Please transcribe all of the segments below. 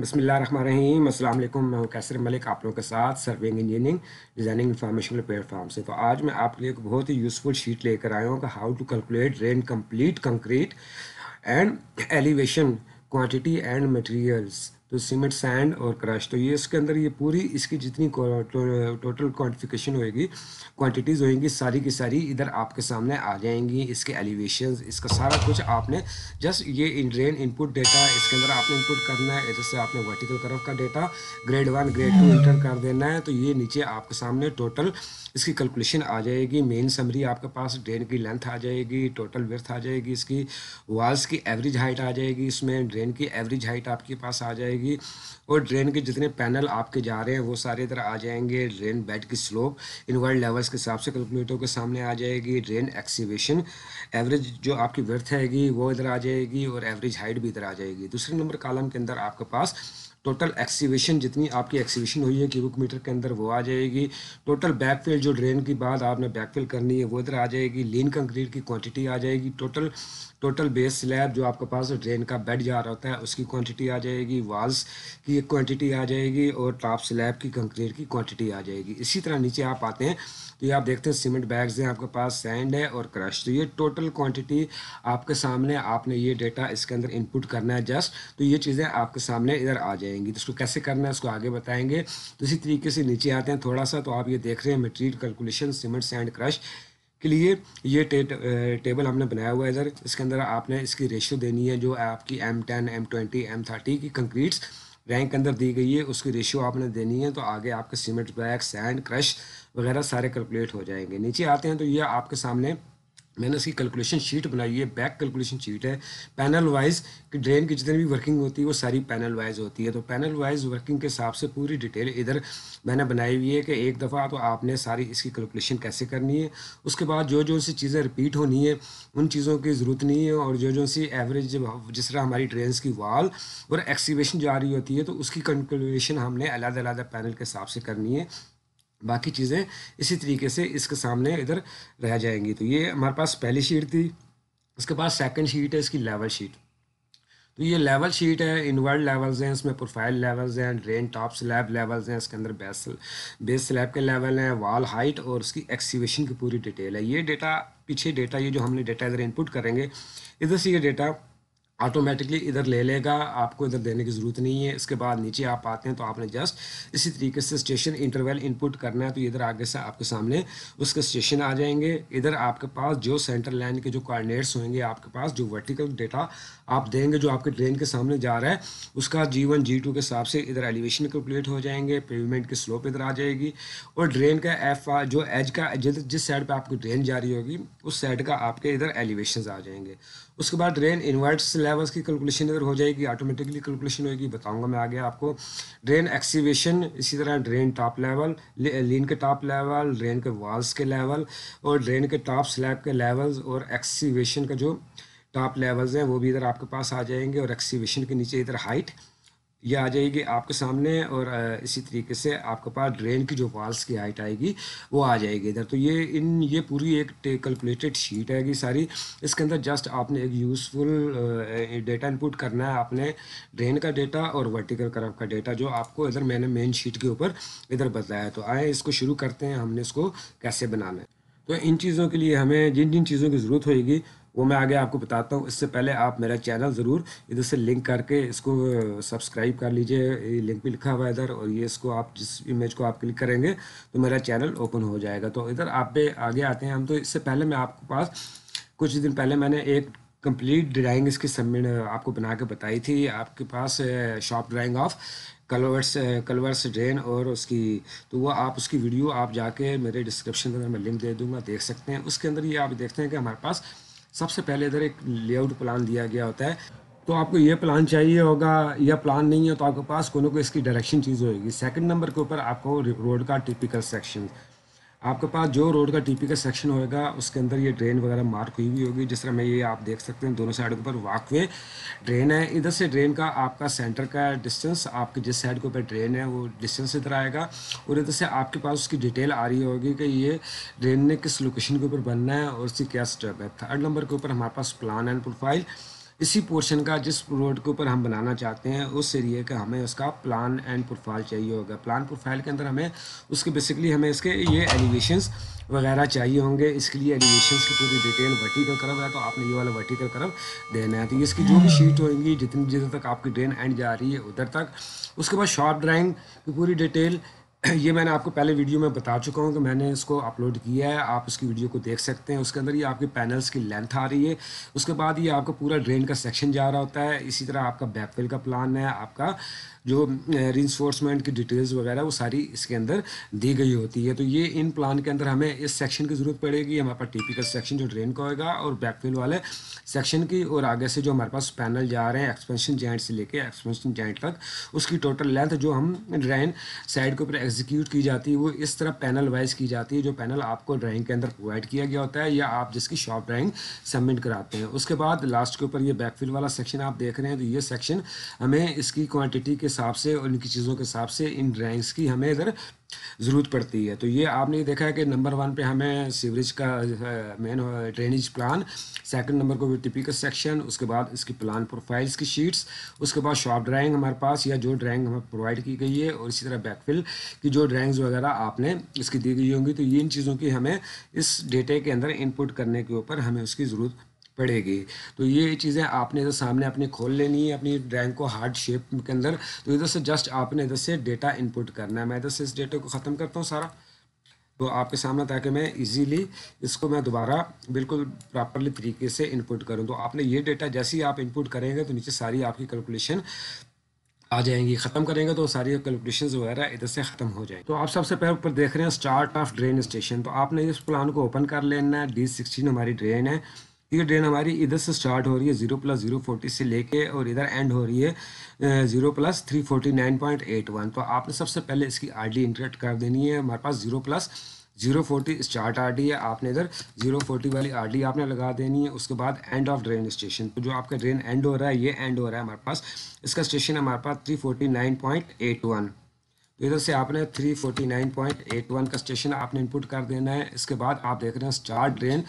बसमीम अल्लाम मैं हूँ कैसर मलिक आप लोगों के साथ serving engineering designing information platform से तो आज मैं आपके लिए एक बहुत ही यूज़फुल शीट लेकर आया हूँ कि how to calculate rain complete concrete and elevation quantity and materials तो सीमेंट सैंड और क्रश तो ये इसके अंदर ये पूरी इसकी जितनी टोटल क्वान्टिफिकेशन तो, होएगी क्वांटिटीज़ होएंगी सारी की सारी इधर आपके सामने आ जाएंगी इसके एलिवेशन इसका सारा कुछ आपने जस्ट ये इन ड्रेन इनपुट डेटा इसके अंदर आपने इनपुट करना है जैसे आपने वर्टिकल कर्व का data grade one grade two enter कर देना है तो ये नीचे आपके सामने टोटल इसकी कैलकुलेशन आ जाएगी मेन समरी आपके पास ड्रेन की लेंथ आ जाएगी टोटल वर्थ आ जाएगी इसकी वॉल्स की एवरेज हाइट आ जाएगी इसमें ड्रेन की एवरेज हाइट आपके पास आ जाएगी जाएगी और ड्रेन के जितने पैनल आपके जा रहे हैं वो सारे इधर आ जाएंगे ड्रेन बेड की स्लोप इनवर्ड लेवल्स के हिसाब से कैलकुलेटर के सामने आ जाएगी ड्रेन एक्सीवेशन एवरेज जो आपकी वर्थ हैगी वो इधर आ जाएगी और एवरेज हाइट भी इधर आ जाएगी दूसरे नंबर कालम के अंदर आपके पास टोटल एक्सीवेशन जितनी आपकी एक्सीवेशन हुई है क्यूबिक मीटर के अंदर वो आ जाएगी टोटल बैकफिल जो ड्रेन की बाद आपने बैकफिल करनी है वो इधर आ जाएगी लीन कंक्रीट की क्वांटिटी आ जाएगी टोटल टोटल बेस स्लैब जो आपके पास ड्रेन का बेड जा रहा होता है उसकी क्वांटिटी आ जाएगी वॉल्स की एक क्वांटिटी आ जाएगी और टॉप स्लैब की कंक्रीट की क्वांटिटी आ जाएगी इसी तरह नीचे आप आते हैं तो ये आप देखते हैं सीमेंट बैग्स हैं आपके पास सैंड है और क्रश तो ये टोटल क्वांटिटी आपके सामने आपने ये डेटा इसके अंदर इनपुट करना है जस्ट तो ये चीज़ें आपके सामने इधर आ जाएंगी तो इसको कैसे करना है इसको आगे बताएंगे तो इसी तरीके से नीचे आते हैं थोड़ा सा तो आप ये देख रहे हैं material calculation cement sand crush के लिए ये टे, टेबल हमने बनाया हुआ है इधर इसके अंदर आपने इसकी रेशियो देनी है जो आपकी M ten M twenty M thirty की कंक्रीट्स रैंक के अंदर दी गई है उसकी रेशियो आपने देनी है तो आगे आपके सीमेंट बैग सैंड क्रश वगैरह सारे कैलकुलेट हो जाएंगे नीचे आते हैं तो ये आपके सामने मैंने इसकी कैलकुलेशन शीट बनाई है बैक कैलकुलेशन शीट है पैनल वाइज कि ड्रेन की जितनी भी वर्किंग होती है वो सारी पैनल वाइज होती है तो पैनल वाइज वर्किंग के हिसाब से पूरी डिटेल इधर मैंने बनाई हुई है कि एक दफ़ा तो आपने सारी इसकी कैलकुलेशन कैसे करनी है उसके बाद जो जो सी चीज़ें रिपीट होनी है उन चीज़ों की ज़रूरत नहीं है और जो जो सी एवरेज जिस तरह हमारी ड्रेन की वाल और एक्सीवेशन जा रही होती है तो उसकी कैलकुलेशन हमने अलग अलग पैनल के हिसाब से करनी है बाकी चीज़ें इसी तरीके से इसके सामने इधर रह जाएंगी तो ये हमारे पास पहली शीट थी इसके बाद सेकंड शीट है इसकी लेवल शीट तो ये लेवल शीट है इनवर्ड लेवल्स हैं इसमें प्रोफाइल लेवल्स हैं ड्रेन टॉप स्लैब लेवल्स हैं इसके अंदर बेस बेस स्लैब के लेवल हैं वॉल हाइट और उसकी एक्सीवेशन की पूरी डिटेल है ये डेटा पीछे डेटा ये जो हमने डेटा इधर इनपुट करेंगे इधर से ये डेटा ऑटोमेटिकली इधर ले लेगा आपको इधर देने की ज़रूरत नहीं है इसके बाद नीचे आप आते हैं तो आपने जस्ट इसी तरीके से स्टेशन इंटरवल इनपुट करना है तो इधर आगे से आपके सामने उसके स्टेशन आ जाएंगे इधर आपके पास जो सेंटर लाइन के जो कोऑर्डिनेट्स होंगे आपके पास जो वर्टिकल डेटा आप देंगे जो आपके ट्रेन के सामने जा रहा है उसका जी वन जी टू के हिसाब से इधर एलिवेशन कैलकुलेट हो जाएंगे पेवमेंट की स्लोप इधर आ जाएगी और ड्रेन का एफ जो एज का जिस साइड पर आपकी ट्रेन जा रही होगी उस साइड का आपके इधर एलिवेशन आ जाएंगे उसके बाद ड्रेन इन्वर्ट सिलेबस की कैलकुलेशन इधर हो जाएगी ऑटोमेटिकली कैलकुलेशन होगी बताऊंगा मैं आगे आपको ड्रेन एक्सीवेशन इसी तरह ड्रेन टॉप लेवल लीन के टॉप लेवल ड्रेन के वॉल्स के लेवल और ड्रेन के टॉप स्लैब के लेवल्स और एक्सीवेशन का जो टॉप लेवल्स हैं वो भी इधर आपके पास आ जाएंगे और एक्सीवेशन के नीचे इधर हाइट ये आ जाएगी आपके सामने और इसी तरीके से आपके पास ड्रेन की जो वाल्स की हाइट आएगी वो आ जाएगी इधर तो ये इन ये पूरी एक कैलकुलेटेड शीट आएगी सारी इसके अंदर जस्ट आपने एक यूज़फुल डेटा इनपुट करना है आपने ड्रेन का डेटा और वर्टिकल कर्व का डेटा जो आपको इधर मैंने मेन शीट के ऊपर इधर बताया तो आए इसको शुरू करते हैं हमने इसको कैसे बनाना है तो इन चीज़ों के लिए हमें जिन जिन चीज़ों की ज़रूरत होगी वो मैं आगे आपको बताता हूँ इससे पहले आप मेरा चैनल ज़रूर इधर से लिंक करके इसको सब्सक्राइब कर लीजिए लिंक भी लिखा हुआ है इधर और ये इसको आप जिस इमेज को आप क्लिक करेंगे तो मेरा चैनल ओपन हो जाएगा तो इधर आप पे आगे आते हैं हम तो इससे पहले मैं आपके पास कुछ दिन पहले मैंने एक कंप्लीट ड्राइंग इसकी सबमिट आपको बना के बताई थी आपके पास shop drawing of culverts culverts drain और उसकी तो वो आप उसकी वीडियो आप जाके मेरे डिस्क्रिप्शन के अंदर मैं लिंक दे दूंगा देख सकते हैं उसके अंदर ये आप देखते हैं कि हमारे पास सबसे पहले इधर एक लेआउट प्लान दिया गया होता है तो आपको ये प्लान चाहिए होगा या प्लान नहीं है तो आपके पास कोई ना कोई इसकी डायरेक्शन चीज़ होगी सेकंड नंबर के ऊपर आपको रोड का टिपिकल सेक्शन आपके पास जो रोड का टीपी का सेक्शन होएगा उसके अंदर ये ड्रेन वगैरह मार्क हुई हुई होगी जिस तरह में ये आप देख सकते हैं दोनों साइड के ऊपर वाकवे ड्रेन है इधर से ड्रेन का आपका सेंटर का डिस्टेंस आपके जिस साइड के ऊपर ड्रेन है वो डिस्टेंस इधर आएगा और इधर से आपके पास उसकी डिटेल आ रही होगी कि ये ड्रेन ने किस लोकेशन के ऊपर बनना है और उसकी क्या स्टेप है थर्ड नंबर के ऊपर हमारे पास प्लान एंड प्रोफाइल इसी पोर्शन का जिस रोड के ऊपर हम बनाना चाहते हैं उस एरिए का हमें उसका प्लान एंड प्रोफाइल चाहिए होगा प्लान प्रोफाइल के अंदर हमें उसके बेसिकली हमें इसके ये एलिवेशंस वगैरह चाहिए होंगे इसके लिए एलिवेशंस की पूरी डिटेल वर्टिकल करव है तो आपने ये वाला वर्टिकल करव देना है तो इसकी जो भी शीट होगी जितनी जितने तक आपकी ड्रेन एंड जा रही है उधर तक उसके बाद शॉर्ट ड्राइंग की पूरी डिटेल ये मैंने आपको पहले वीडियो में बता चुका हूँ कि मैंने इसको अपलोड किया है आप उसकी वीडियो को देख सकते हैं उसके अंदर ये आपके पैनल्स की लेंथ आ रही है उसके बाद ये आपका पूरा ड्रेन का सेक्शन जा रहा होता है इसी तरह आपका बैकफिल का प्लान है आपका जो रिन्फोर्समेंट की डिटेल्स वगैरह वो सारी इसके अंदर दी गई होती है तो ये इन प्लान के अंदर हमें इस सेक्शन की ज़रूरत पड़ेगी हमारे पास टिपिकल सेक्शन जो ड्रेन का होगा और बैकफिल वाले सेक्शन की और आगे से जो हमारे पास पैनल जा रहे हैं एक्सपेंशन जॉइंट से लेके एक्सपेंशन जॉइंट तक उसकी टोटल लेंथ जो हम ड्राइन साइड के ऊपर एग्जीक्यूट की जाती है वो इस तरह पैनल वाइज की जाती है जो पैनल आपको ड्राइंग के अंदर प्रोवाइड किया गया होता है या आप जिसकी शॉप ड्राइंग सबमिट कराते हैं उसके बाद लास्ट के ऊपर ये बैकफिल वाला सेक्शन आप देख रहे हैं तो ये सेक्शन हमें इसकी क्वान्टिटी के हिसाब से और इनकी चीज़ों के हिसाब से इन रैंक्स की हमें इधर ज़रूरत पड़ती है तो ये आपने देखा है कि नंबर वन पे हमें सीवरेज का main drainage plan second number को टिपिकल सेक्शन उसके बाद इसकी प्लान प्रोफाइल्स की शीट्स उसके बाद शॉप ड्राइंग हमारे पास या जो ड्राइंग हमें प्रोवाइड की गई है और इसी तरह बैकफिल की जो ड्राइंग्स वगैरह आपने इसकी दी गई होंगी तो ये इन चीज़ों की हमें इस डेटे के अंदर इनपुट करने के ऊपर हमें उसकी ज़रूरत पड़ेगी तो ये चीज़ें आपने इधर सामने अपनी खोल लेनी है अपनी ड्राइंग को हार्ड शेप के अंदर तो इधर से जस्ट आपने इधर से डेटा इनपुट करना है मैं इधर से इस डेटा को ख़त्म करता हूँ सारा तो आपके सामने ताकि मैं इजीली इसको मैं दोबारा बिल्कुल प्रॉपरली तरीके से इनपुट करूँ तो आपने ये डेटा जैसे ही आप इनपुट करेंगे तो नीचे सारी आपकी कैलकुलेशन आ जाएंगी ख़त्म करेंगे तो सारी कैलकुलेशन वगैरह इधर से ख़त्म हो जाएंगे तो आप सबसे पहले ऊपर देख रहे हैं स्टार्ट ऑफ ड्रेन स्टेशन तो आपने इस प्लान को ओपन कर लेना है डी सिक्सटीन हमारी ड्रेन है ये ट्रेन हमारी इधर से स्टार्ट हो रही है जीरो प्लस जीरो फोर्टी से लेके और इधर एंड हो रही है zero plus three forty nine point eight one तो आपने सबसे पहले इसकी आर डी इंटरेक्ट कर देनी है हमारे पास zero plus zero forty start R D है आपने इधर जीरो फोर्टी वाली आर डी आपने लगा देनी है उसके बाद एंड ऑफ ड्रेन स्टेशन तो जो आपका ड्रेन एंड हो रहा है ये एंड हो रहा है हमारे पास इसका स्टेशन हमारे पास three forty nine point eight one तो इधर से आपने 349.81 का स्टेशन आपने इनपुट कर देना है इसके बाद आप देख रहे हैं start drain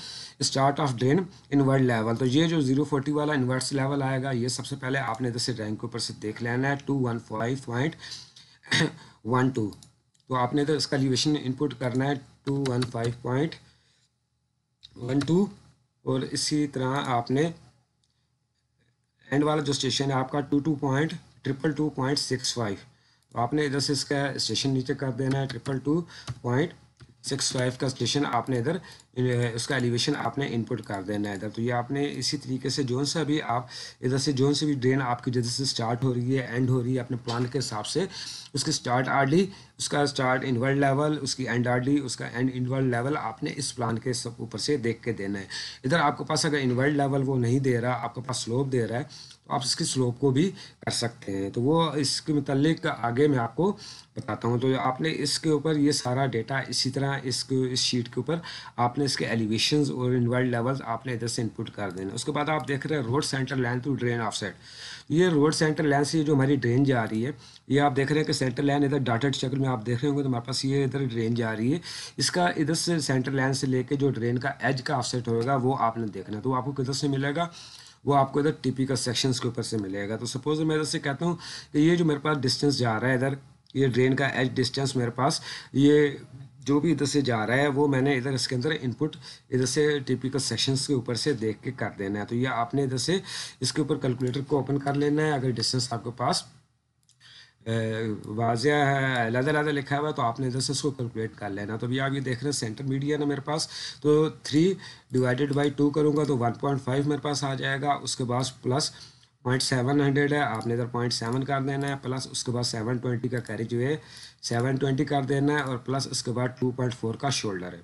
start of drain invert level तो ये जो 040 वाला इनवर्ट लेवल आएगा ये सबसे पहले आपने इधर से रैंक के ऊपर से देख लेना है 215.12 तो आपने इधर इसका लिवेशन इनपुट करना है टू और इसी तरह आपने एंड वाला जो स्टेशन है आपका two two point triple two point six five आपने इधर से इसका स्टेशन नीचे कर देना है triple two point six five का स्टेशन आपने इधर उसका एलिवेशन आपने इनपुट कर देना है इधर तो ये आपने इसी तरीके से जोन से अभी आप इधर से जोन से भी ड्रेन आपकी जैसे से स्टार्ट हो रही है एंड हो रही है अपने प्लान के हिसाब से उसकी स्टार्ट आर्डली उसका स्टार्ट इनवर्ड लेवल उसकी एंड आर्डली उसका एंड इनवर्ड लेवल आपने इस प्लान के ऊपर से देख के देना है इधर आपके पास अगर इनवर्ल्ड लेवल वो नहीं दे रहा आपके पास स्लोप दे रहा है तो आप इसकी स्लोप को भी कर सकते हैं तो वो इसके मतलब आगे मैं आपको बताता हूँ तो आपने इसके ऊपर ये सारा डेटा इसी तरह इसके इस शीट के ऊपर आपने इसके एलिवेशन और इनवर्ल्ड लेवल्स आपने इधर से इनपुट कर देना उसके बाद आप देख रहे हैं road centre line to drain of ये रोड सेंटर लाइन से जो हमारी ड्रेन जा रही है ये आप देख रहे हैं कि सेंटर लाइन इधर डाटेड चक्र में आप देख रहे होंगे तो हमारे पास ये इधर ड्रेन जा रही है इसका इधर से सेंटर लाइन से लेकर जो ड्रेन का एज का ऑफसेट होगा वो आपने देखना तो आपको किधर से मिलेगा वो आपको इधर टी पी का सेक्शंस के ऊपर से मिलेगा तो सपोज मैं इधर से कहता हूँ कि ये जो मेरे पास डिस्टेंस जा रहा है इधर ये ड्रेन का एच डिस्टेंस मेरे पास ये जो भी इधर से जा रहा है वो मैंने इधर इसके अंदर इनपुट इधर से टिपिकल सेक्शंस के ऊपर से देख के कर देना है तो ये आपने इधर से इसके ऊपर कैलकुलेटर को ओपन कर लेना है अगर डिस्टेंस आपके पास वाजिया है अलहदा अलहदा लिखा हुआ है तो आपने इधर से उसको कैलकुलेट कर लेना तो भैया आप ये देख रहे हैं सेंटर मीडियन है मेरे पास तो थ्री डिवाइडेड बाई टू करूँगा तो वन पॉइंट फाइव मेरे पास आ जाएगा उसके बाद प्लस पॉइंट सेवन हंड्रेड है आपने इधर पॉइंट सेवन कर देना है प्लस उसके बाद सेवन ट्वेंटी का कैरी जो है सेवन ट्वेंटी कर देना है और प्लस उसके बाद टू पॉइंट फोर का शोल्डर है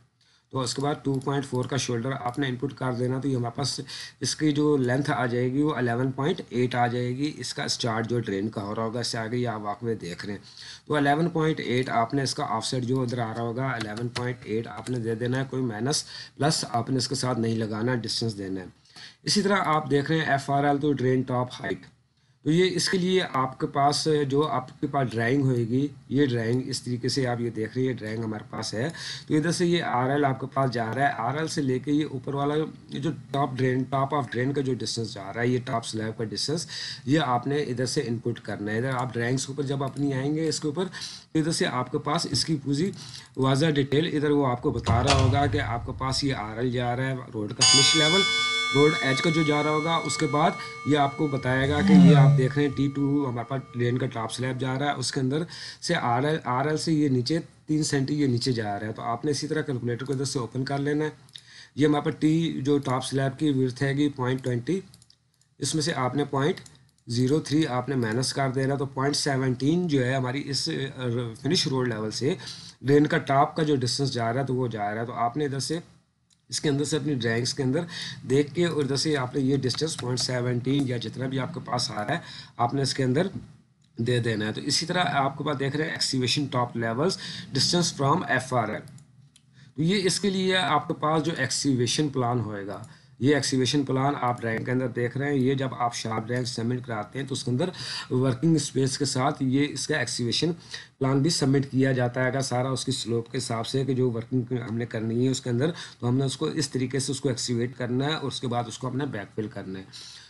तो उसके बाद टू पॉइंट फोर का शोल्डर आपने इनपुट कर देना तो ये हमारे पास इसकी जो लेंथ आ जाएगी वो अलेवन पॉइंट एट आ जाएगी इसका स्टार्ट जो ट्रेन का हो रहा होगा इससे आगे आप वाक में देख रहे हैं तो अलेवन पॉइंट एट आपने इसका ऑफसेट जो उधर आ रहा होगा अलेवन पॉइंट एट आपने दे देना है कोई माइनस प्लस आपने इसके साथ नहीं लगाना डिस्टेंस देना है इसी तरह आप देख रहे हैं F R L to drain top height तो ये इसके लिए आपके पास जो आपके पास ड्राइंग होएगी ये ड्राइंग इस तरीके से आप ये देख रहे हैं ये ड्राइंग हमारे पास है तो इधर से ये आर आपके पास जा रहा है आर से लेके ये ऊपर वाला जो top drain top of drain का जो डिस्टेंस जा रहा है ये टॉप स्लैब का डिस्टेंस ये आपने इधर से इनपुट करना है इधर आप ड्राइंग्स के ऊपर जब अपनी आएंगे इसके ऊपर तो इधर से आपके पास इसकी पूरी वाजा डिटेल इधर वो आपको बता रहा होगा कि आपके पास ये आर जा रहा है रोड का फिनिश लेवल रोड एच का जो जा रहा होगा उसके बाद ये आपको बताएगा कि ये आप देख रहे हैं टी टू हमारे पास ट्रेन का टॉप स्लैब जा रहा है उसके अंदर से आर एल आर एल से ये नीचे तीन सेंटी ये नीचे जा रहा है तो आपने इसी तरह कैलकुलेटर को इधर से ओपन कर लेना है ये हमारे पास टी जो टॉप स्लैब की विर्थ हैगी पॉइंट ट्वेंटी इसमें से आपने पॉइंट ज़ीरो थ्री आपने माइनस कर देना तो पॉइंट सेवनटीन जो है हमारी इस फिनिश रोड लेवल से ड्रेन का टॉप का जो डिस्टेंस जा रहा है तो वो जा रहा है तो आपने इधर से इसके अंदर से अपनी ड्राइंग्स के अंदर देख के और जैसे आपने ये डिस्टेंस पॉइंट सेवनटीन या जितना भी आपके पास आ रहा है आपने इसके अंदर दे देना है तो इसी तरह आपके पास देख रहे हैं excavation top levels distance from F तो ये इसके लिए आपके पास जो एक्सीवेशन प्लान होएगा ये एक्सीवेशन प्लान आप रैंक के अंदर देख रहे हैं ये जब आप शार्प रैंक सबमिट कराते हैं तो उसके अंदर वर्किंग स्पेस के साथ ये इसका एक्सीवेशन प्लान भी सबमिट किया जाता है अगर सारा उसकी स्लोप के हिसाब से कि जो वर्किंग हमने करनी है उसके अंदर तो हमने उसको इस तरीके से उसको एक्सीवेट करना है और उसके बाद उसको हमने बैकफिल करना है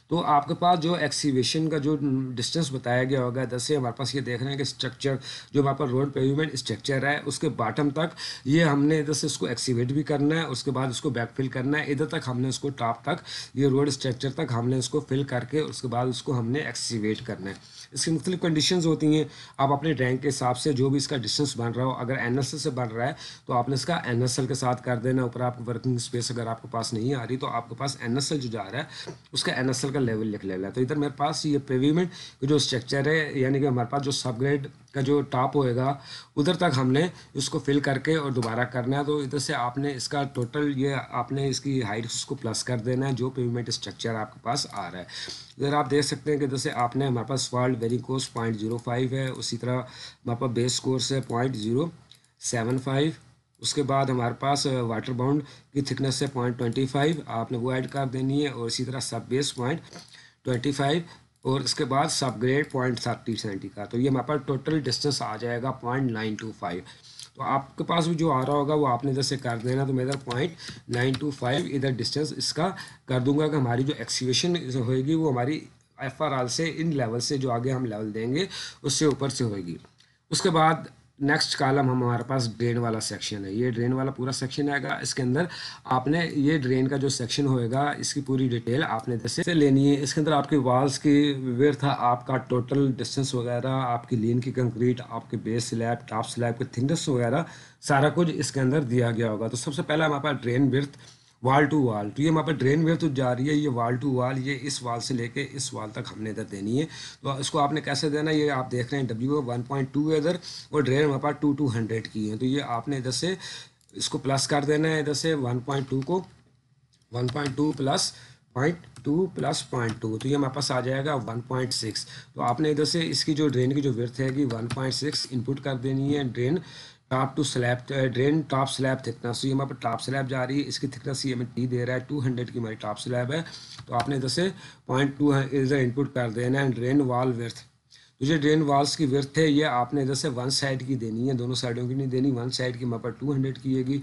तो आपके पास जो एक्सीवेशन का जो डिस्टेंस बताया गया होगा जैसे हमारे पास ये देख रहे हैं कि स्ट्रक्चर जो हमारे पास रोड पेवमेंट स्ट्रक्चर है उसके बॉटम तक ये हमने इधर से इसको एक्सीवेट भी करना है उसके बाद बैक बैकफिल करना है इधर तक हमने उसको टॉप तक ये रोड स्ट्रक्चर तक हमने उसको फिल करके उसके बाद उसको हमने एक्सीवेट करना है इसकी मुख्तलिफ कंडीशन होती हैं आप अपने रैंक के हिसाब से जो भी इसका डिस्टेंस बन रहा हो अगर एन से बन रहा है तो आपने इसका एन के साथ कर देना ऊपर आपकी वर्किंग स्पेस अगर आपके पास नहीं आ रही तो आपके पास एन जो जा रहा है उसका एन का लेवल लिख लेना है तो इधर मेरे पास ये पेवीमेंट जो स्ट्रक्चर है यानी कि हमारे पास जो सब ग्रेड का जो टॉप होएगा उधर तक हमने इसको फिल करके और दोबारा करना है तो इधर से आपने इसका टोटल ये आपने इसकी हाइट उसको प्लस कर देना है जो पेमेंट स्ट्रक्चर आपके पास आ रहा है इधर आप देख सकते हैं कि इधर से आपने हमारे पास world very course point zero five है उसी तरह हमारे पास बेस कोर्स है पॉइंट जीरो सेवन फाइव उसके बाद हमारे पास वाटर बाउंड की थिकनेस है पॉइंट ट्वेंटी फाइव आपने वो ऐड कर देनी है और इसी तरह सब बेस पॉइंट ट्वेंटी फाइव और इसके बाद सब ग्रेड पॉइंट थर्टी सेंटी का तो ये हमारे पास टोटल डिस्टेंस आ जाएगा पॉइंट नाइन टू फाइव तो आपके पास भी जो आ रहा होगा वो आपने इधर से कर देना तो मैं इधर पॉइंट नाइन टू फाइव इधर डिस्टेंस इसका कर दूंगा कि हमारी जो एक्सीवेशन होएगी वो हमारी एफ आर आर से इन लेवल से जो आगे हम लेवल देंगे उससे ऊपर से होएगी उसके बाद नेक्स्ट कालम हमारे पास ड्रेन वाला सेक्शन है ये ड्रेन वाला पूरा सेक्शन आएगा इसके अंदर आपने ये ड्रेन का जो सेक्शन होएगा इसकी पूरी डिटेल आपने जैसे लेनी है इसके अंदर आपके वाल्स की था आपका टोटल डिस्टेंस वगैरह आपकी लीन की कंक्रीट आपके बेस स्लैब टॉप स्लैब के थिंगस वगैरह सारा कुछ इसके अंदर दिया गया होगा तो सबसे पहले हमारे पास ड्रेन बिर्थ वाल टू वाल तो ये वहाँ पर ड्रेन वेव तो जा रही है ये वाल टू वाल ये इस वाल से लेके इस वाल तक हमने इधर देनी है तो इसको आपने कैसे देना ये आप देख रहे हैं डब्ल्यू वन पॉइंट टू है इधर और ड्रेन वहाँ पर टू टू हंड्रेड की है तो ये आपने इधर से इसको प्लस कर देना है इधर से वन पॉइंट टू को one point two plus point two plus point two तो ये हमारे पास आ जाएगा वन पॉइंट सिक्स तो आपने इधर से इसकी जो ड्रेन की जो वर्थ है कि वन पॉइंट सिक्स इनपुट कर देनी है drain top to slab drain top slab thickness ये हमारे टॉप स्लैब जा रही है इसकी थिकनेस ये हमें टी दे रहा है टू हंड्रेड की हमारी टॉप स्लैब है तो आपने इधर से पॉइंट टू इधर इनपुट कर देना है ड्रेन वाल वर्थ जो ड्रेन वाल्स की वर्थ है ये आपने इधर से वन साइड की देनी है दोनों साइडों की नहीं देनी वन साइड की मापा टू हंड्रेड की होगी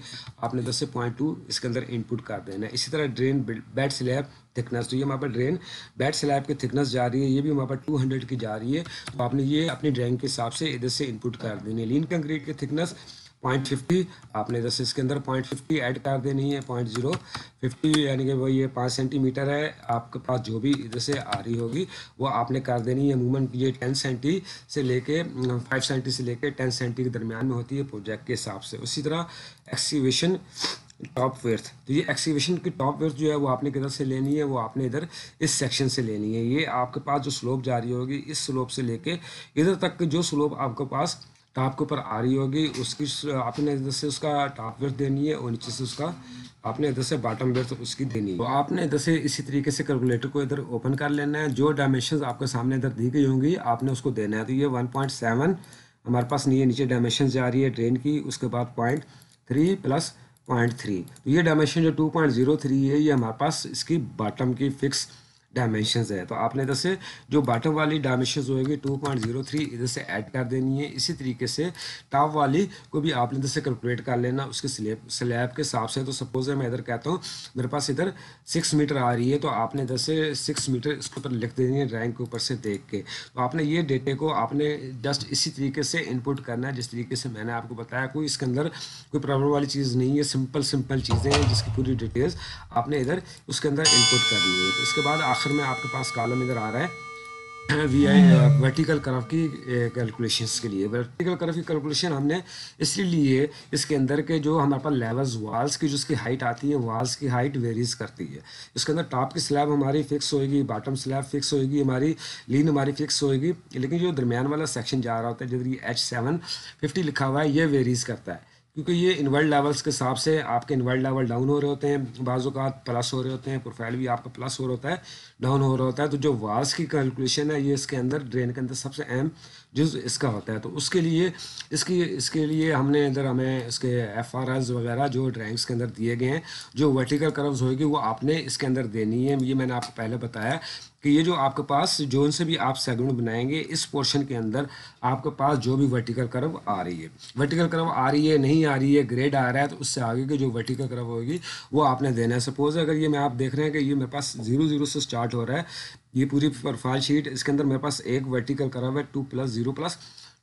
आपने इधर से पॉइंट टू इसके अंदर इनपुट कर देना है इसी तरह ड्रेन बेड स्लैब थिकनेस तो ये वहाँ पर ड्रेन बेड स्लैब की थिकनेस जा रही है ये भी वहाँ पर टू हंड्रेड की जा रही है तो आपने ये अपनी ड्राइंग के हिसाब से इधर से इनपुट कर देनी है लीन कंक्रीट की थिकनेस पॉइंट फिफ्टी आपने जैसे इसके अंदर पॉइंट फिफ्टी ऐड कर देनी है पॉइंट जीरो फिफ्टी यानी कि वो ये पाँच सेंटीमीटर है आपके पास जो भी इधर से आ रही होगी वो आपने कर देनी है अमूमन ये टेन सेंटी से लेके फाइव सेंटी से लेके टेन सेंटी के दरमियान में होती है प्रोजेक्ट के हिसाब से उसी तरह एक्सीवेशन टॉप वर्थ तो ये एक्सीवेशन की टॉप वर्थ जो है वो आपने किधर से लेनी है वो आपने इधर इस सेक्शन से लेनी है ये आपके पास जो स्लोप जा रही होगी इस स्लोप से लेके इधर तक जो स्लोप आपके पास आपके ऊपर आ रही होगी उसकी आपने इधर से उसका टॉप वेयर देनी है और नीचे से उसका आपने इधर से बॉटम वेयर उसकी देनी है तो आपने इधर से इसी तरीके से कैलकुलेटर को इधर ओपन कर लेना है जो डायमेंशन आपके सामने इधर दी गई होंगी आपने उसको देना है तो ये वन पॉइंट सेवन हमारे पास ये नीचे डायमेंशन जा रही है ड्रेन की उसके बाद point three plus point three तो ये डायमेंशन जो टू पॉइंट जीरो थ्री है ये हमारे पास इसकी बॉटम की फिक्स डायमेंशन है तो आपने इधर से जो बॉटम वाली डायमेंशन होएगी टू पॉइंट जीरो थ्री इधर से ऐड कर देनी है इसी तरीके से टॉप वाली को भी आपने इधर से कैलकुलेट कर लेना उसके स्लेब स्लैब के हिसाब से तो सपोज मैं इधर कहता हूँ मेरे पास इधर सिक्स मीटर आ रही है तो आपने इधर से सिक्स मीटर इसके ऊपर लिख देनी है ड्राइंग के ऊपर से देख के तो आपने ये डेटे को आपने जस्ट इसी तरीके से इनपुट करना है जिस तरीके से मैंने आपको बताया कोई इसके अंदर कोई प्रॉब्लम वाली चीज़ नहीं है सिंपल सिंपल चीज़ें हैं जिसकी पूरी डिटेल्स आपने इधर उसके अंदर इनपुट करनी है तो इसके बाद आखिर में आपके पास कॉलम इधर आ रहा है वी आई वर्टिकल कर्व की कैलकुलेशंस uh, के लिए वर्टिकल कर्व की कैलकुलेशन हमने इसलिए लिए इसके अंदर के जो हमारे पास लेवल्स वाल्स की जो उसकी हाइट आती है वॉल्स की हाइट वेरीज करती है इसके अंदर टॉप की स्लैब हमारी फिक्स होएगी बॉटम स्लैब फिक्स होएगी हमारी लीन हमारी फिक्स होएगी लेकिन जो दरमियान वाला सेक्शन जा रहा होता है जिधर ये एच सेवन फिफ्टी लिखा हुआ है ये वेरीज करता है क्योंकि ये इन्वर्ड लेवल्स के हिसाब से आपके इन्वर्ड लेवल डाउन हो रहे होते हैं का प्लस हो रहे होते हैं प्रोफाइल भी आपका प्लस हो रहा होता है डाउन हो रहा होता है तो जो वार्स की कैलकुलेशन है ये इसके अंदर ड्रेन के अंदर सबसे अहम जुज इसका होता है तो उसके लिए इसकी इसके लिए हमने इधर हमें इसके एफ आर एज वगैरह जो ड्राइंग्स के अंदर दिए गए हैं जो वर्टिकल कर्व्स होगी वो आपने इसके अंदर देनी है ये मैंने आपको पहले बताया कि ये जो आपके पास जोन से भी आप सेगमेंट बनाएंगे इस पोर्शन के अंदर आपके पास जो भी वर्टिकल कर्व आ रही है वर्टिकल कर्व आ रही है नहीं आ रही है ग्रेड आ रहा है तो उससे आगे की जो वर्टिकल कर्व होगी वो आपने देना है सपोज अगर ये मैं आप देख रहे हैं कि ये मेरे पास जीरो जीरो से स्टार्ट स्टार्ट हो रहा है ये पूरी प्रोफाइल शीट इसके अंदर मेरे पास एक वर्टिकल करा हुआ है two plus zero plus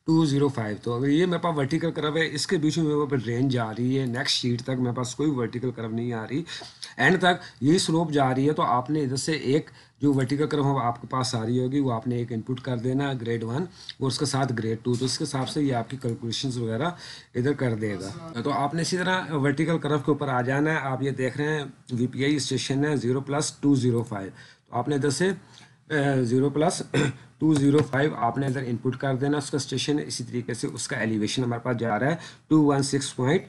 two zero five तो अगर ये मेरे पास वर्टिकल करव है इसके बीच में मेरे पास रेंज जा रही है नेक्स्ट शीट तक मेरे पास कोई वर्टिकल करव नहीं आ रही एंड तक ये स्लोप जा रही है तो आपने इधर से एक जो वर्टिकल कर्व आपके पास आ रही होगी वो आपने एक इनपुट कर देना ग्रेड वन और उसके साथ ग्रेड टू तो इसके हिसाब से ये आपकी कैलकुलेशन वगैरह इधर कर देगा तो आपने इसी तरह वर्टिकल करव के ऊपर आ जाना है आप ये देख रहे हैं वी स्टेशन है zero plus two zero five तो आपने इधर से zero plus two zero five आपने इधर इनपुट कर देना उसका स्टेशन इसी तरीके से उसका एलिवेशन हमारे पास जा रहा है two one six point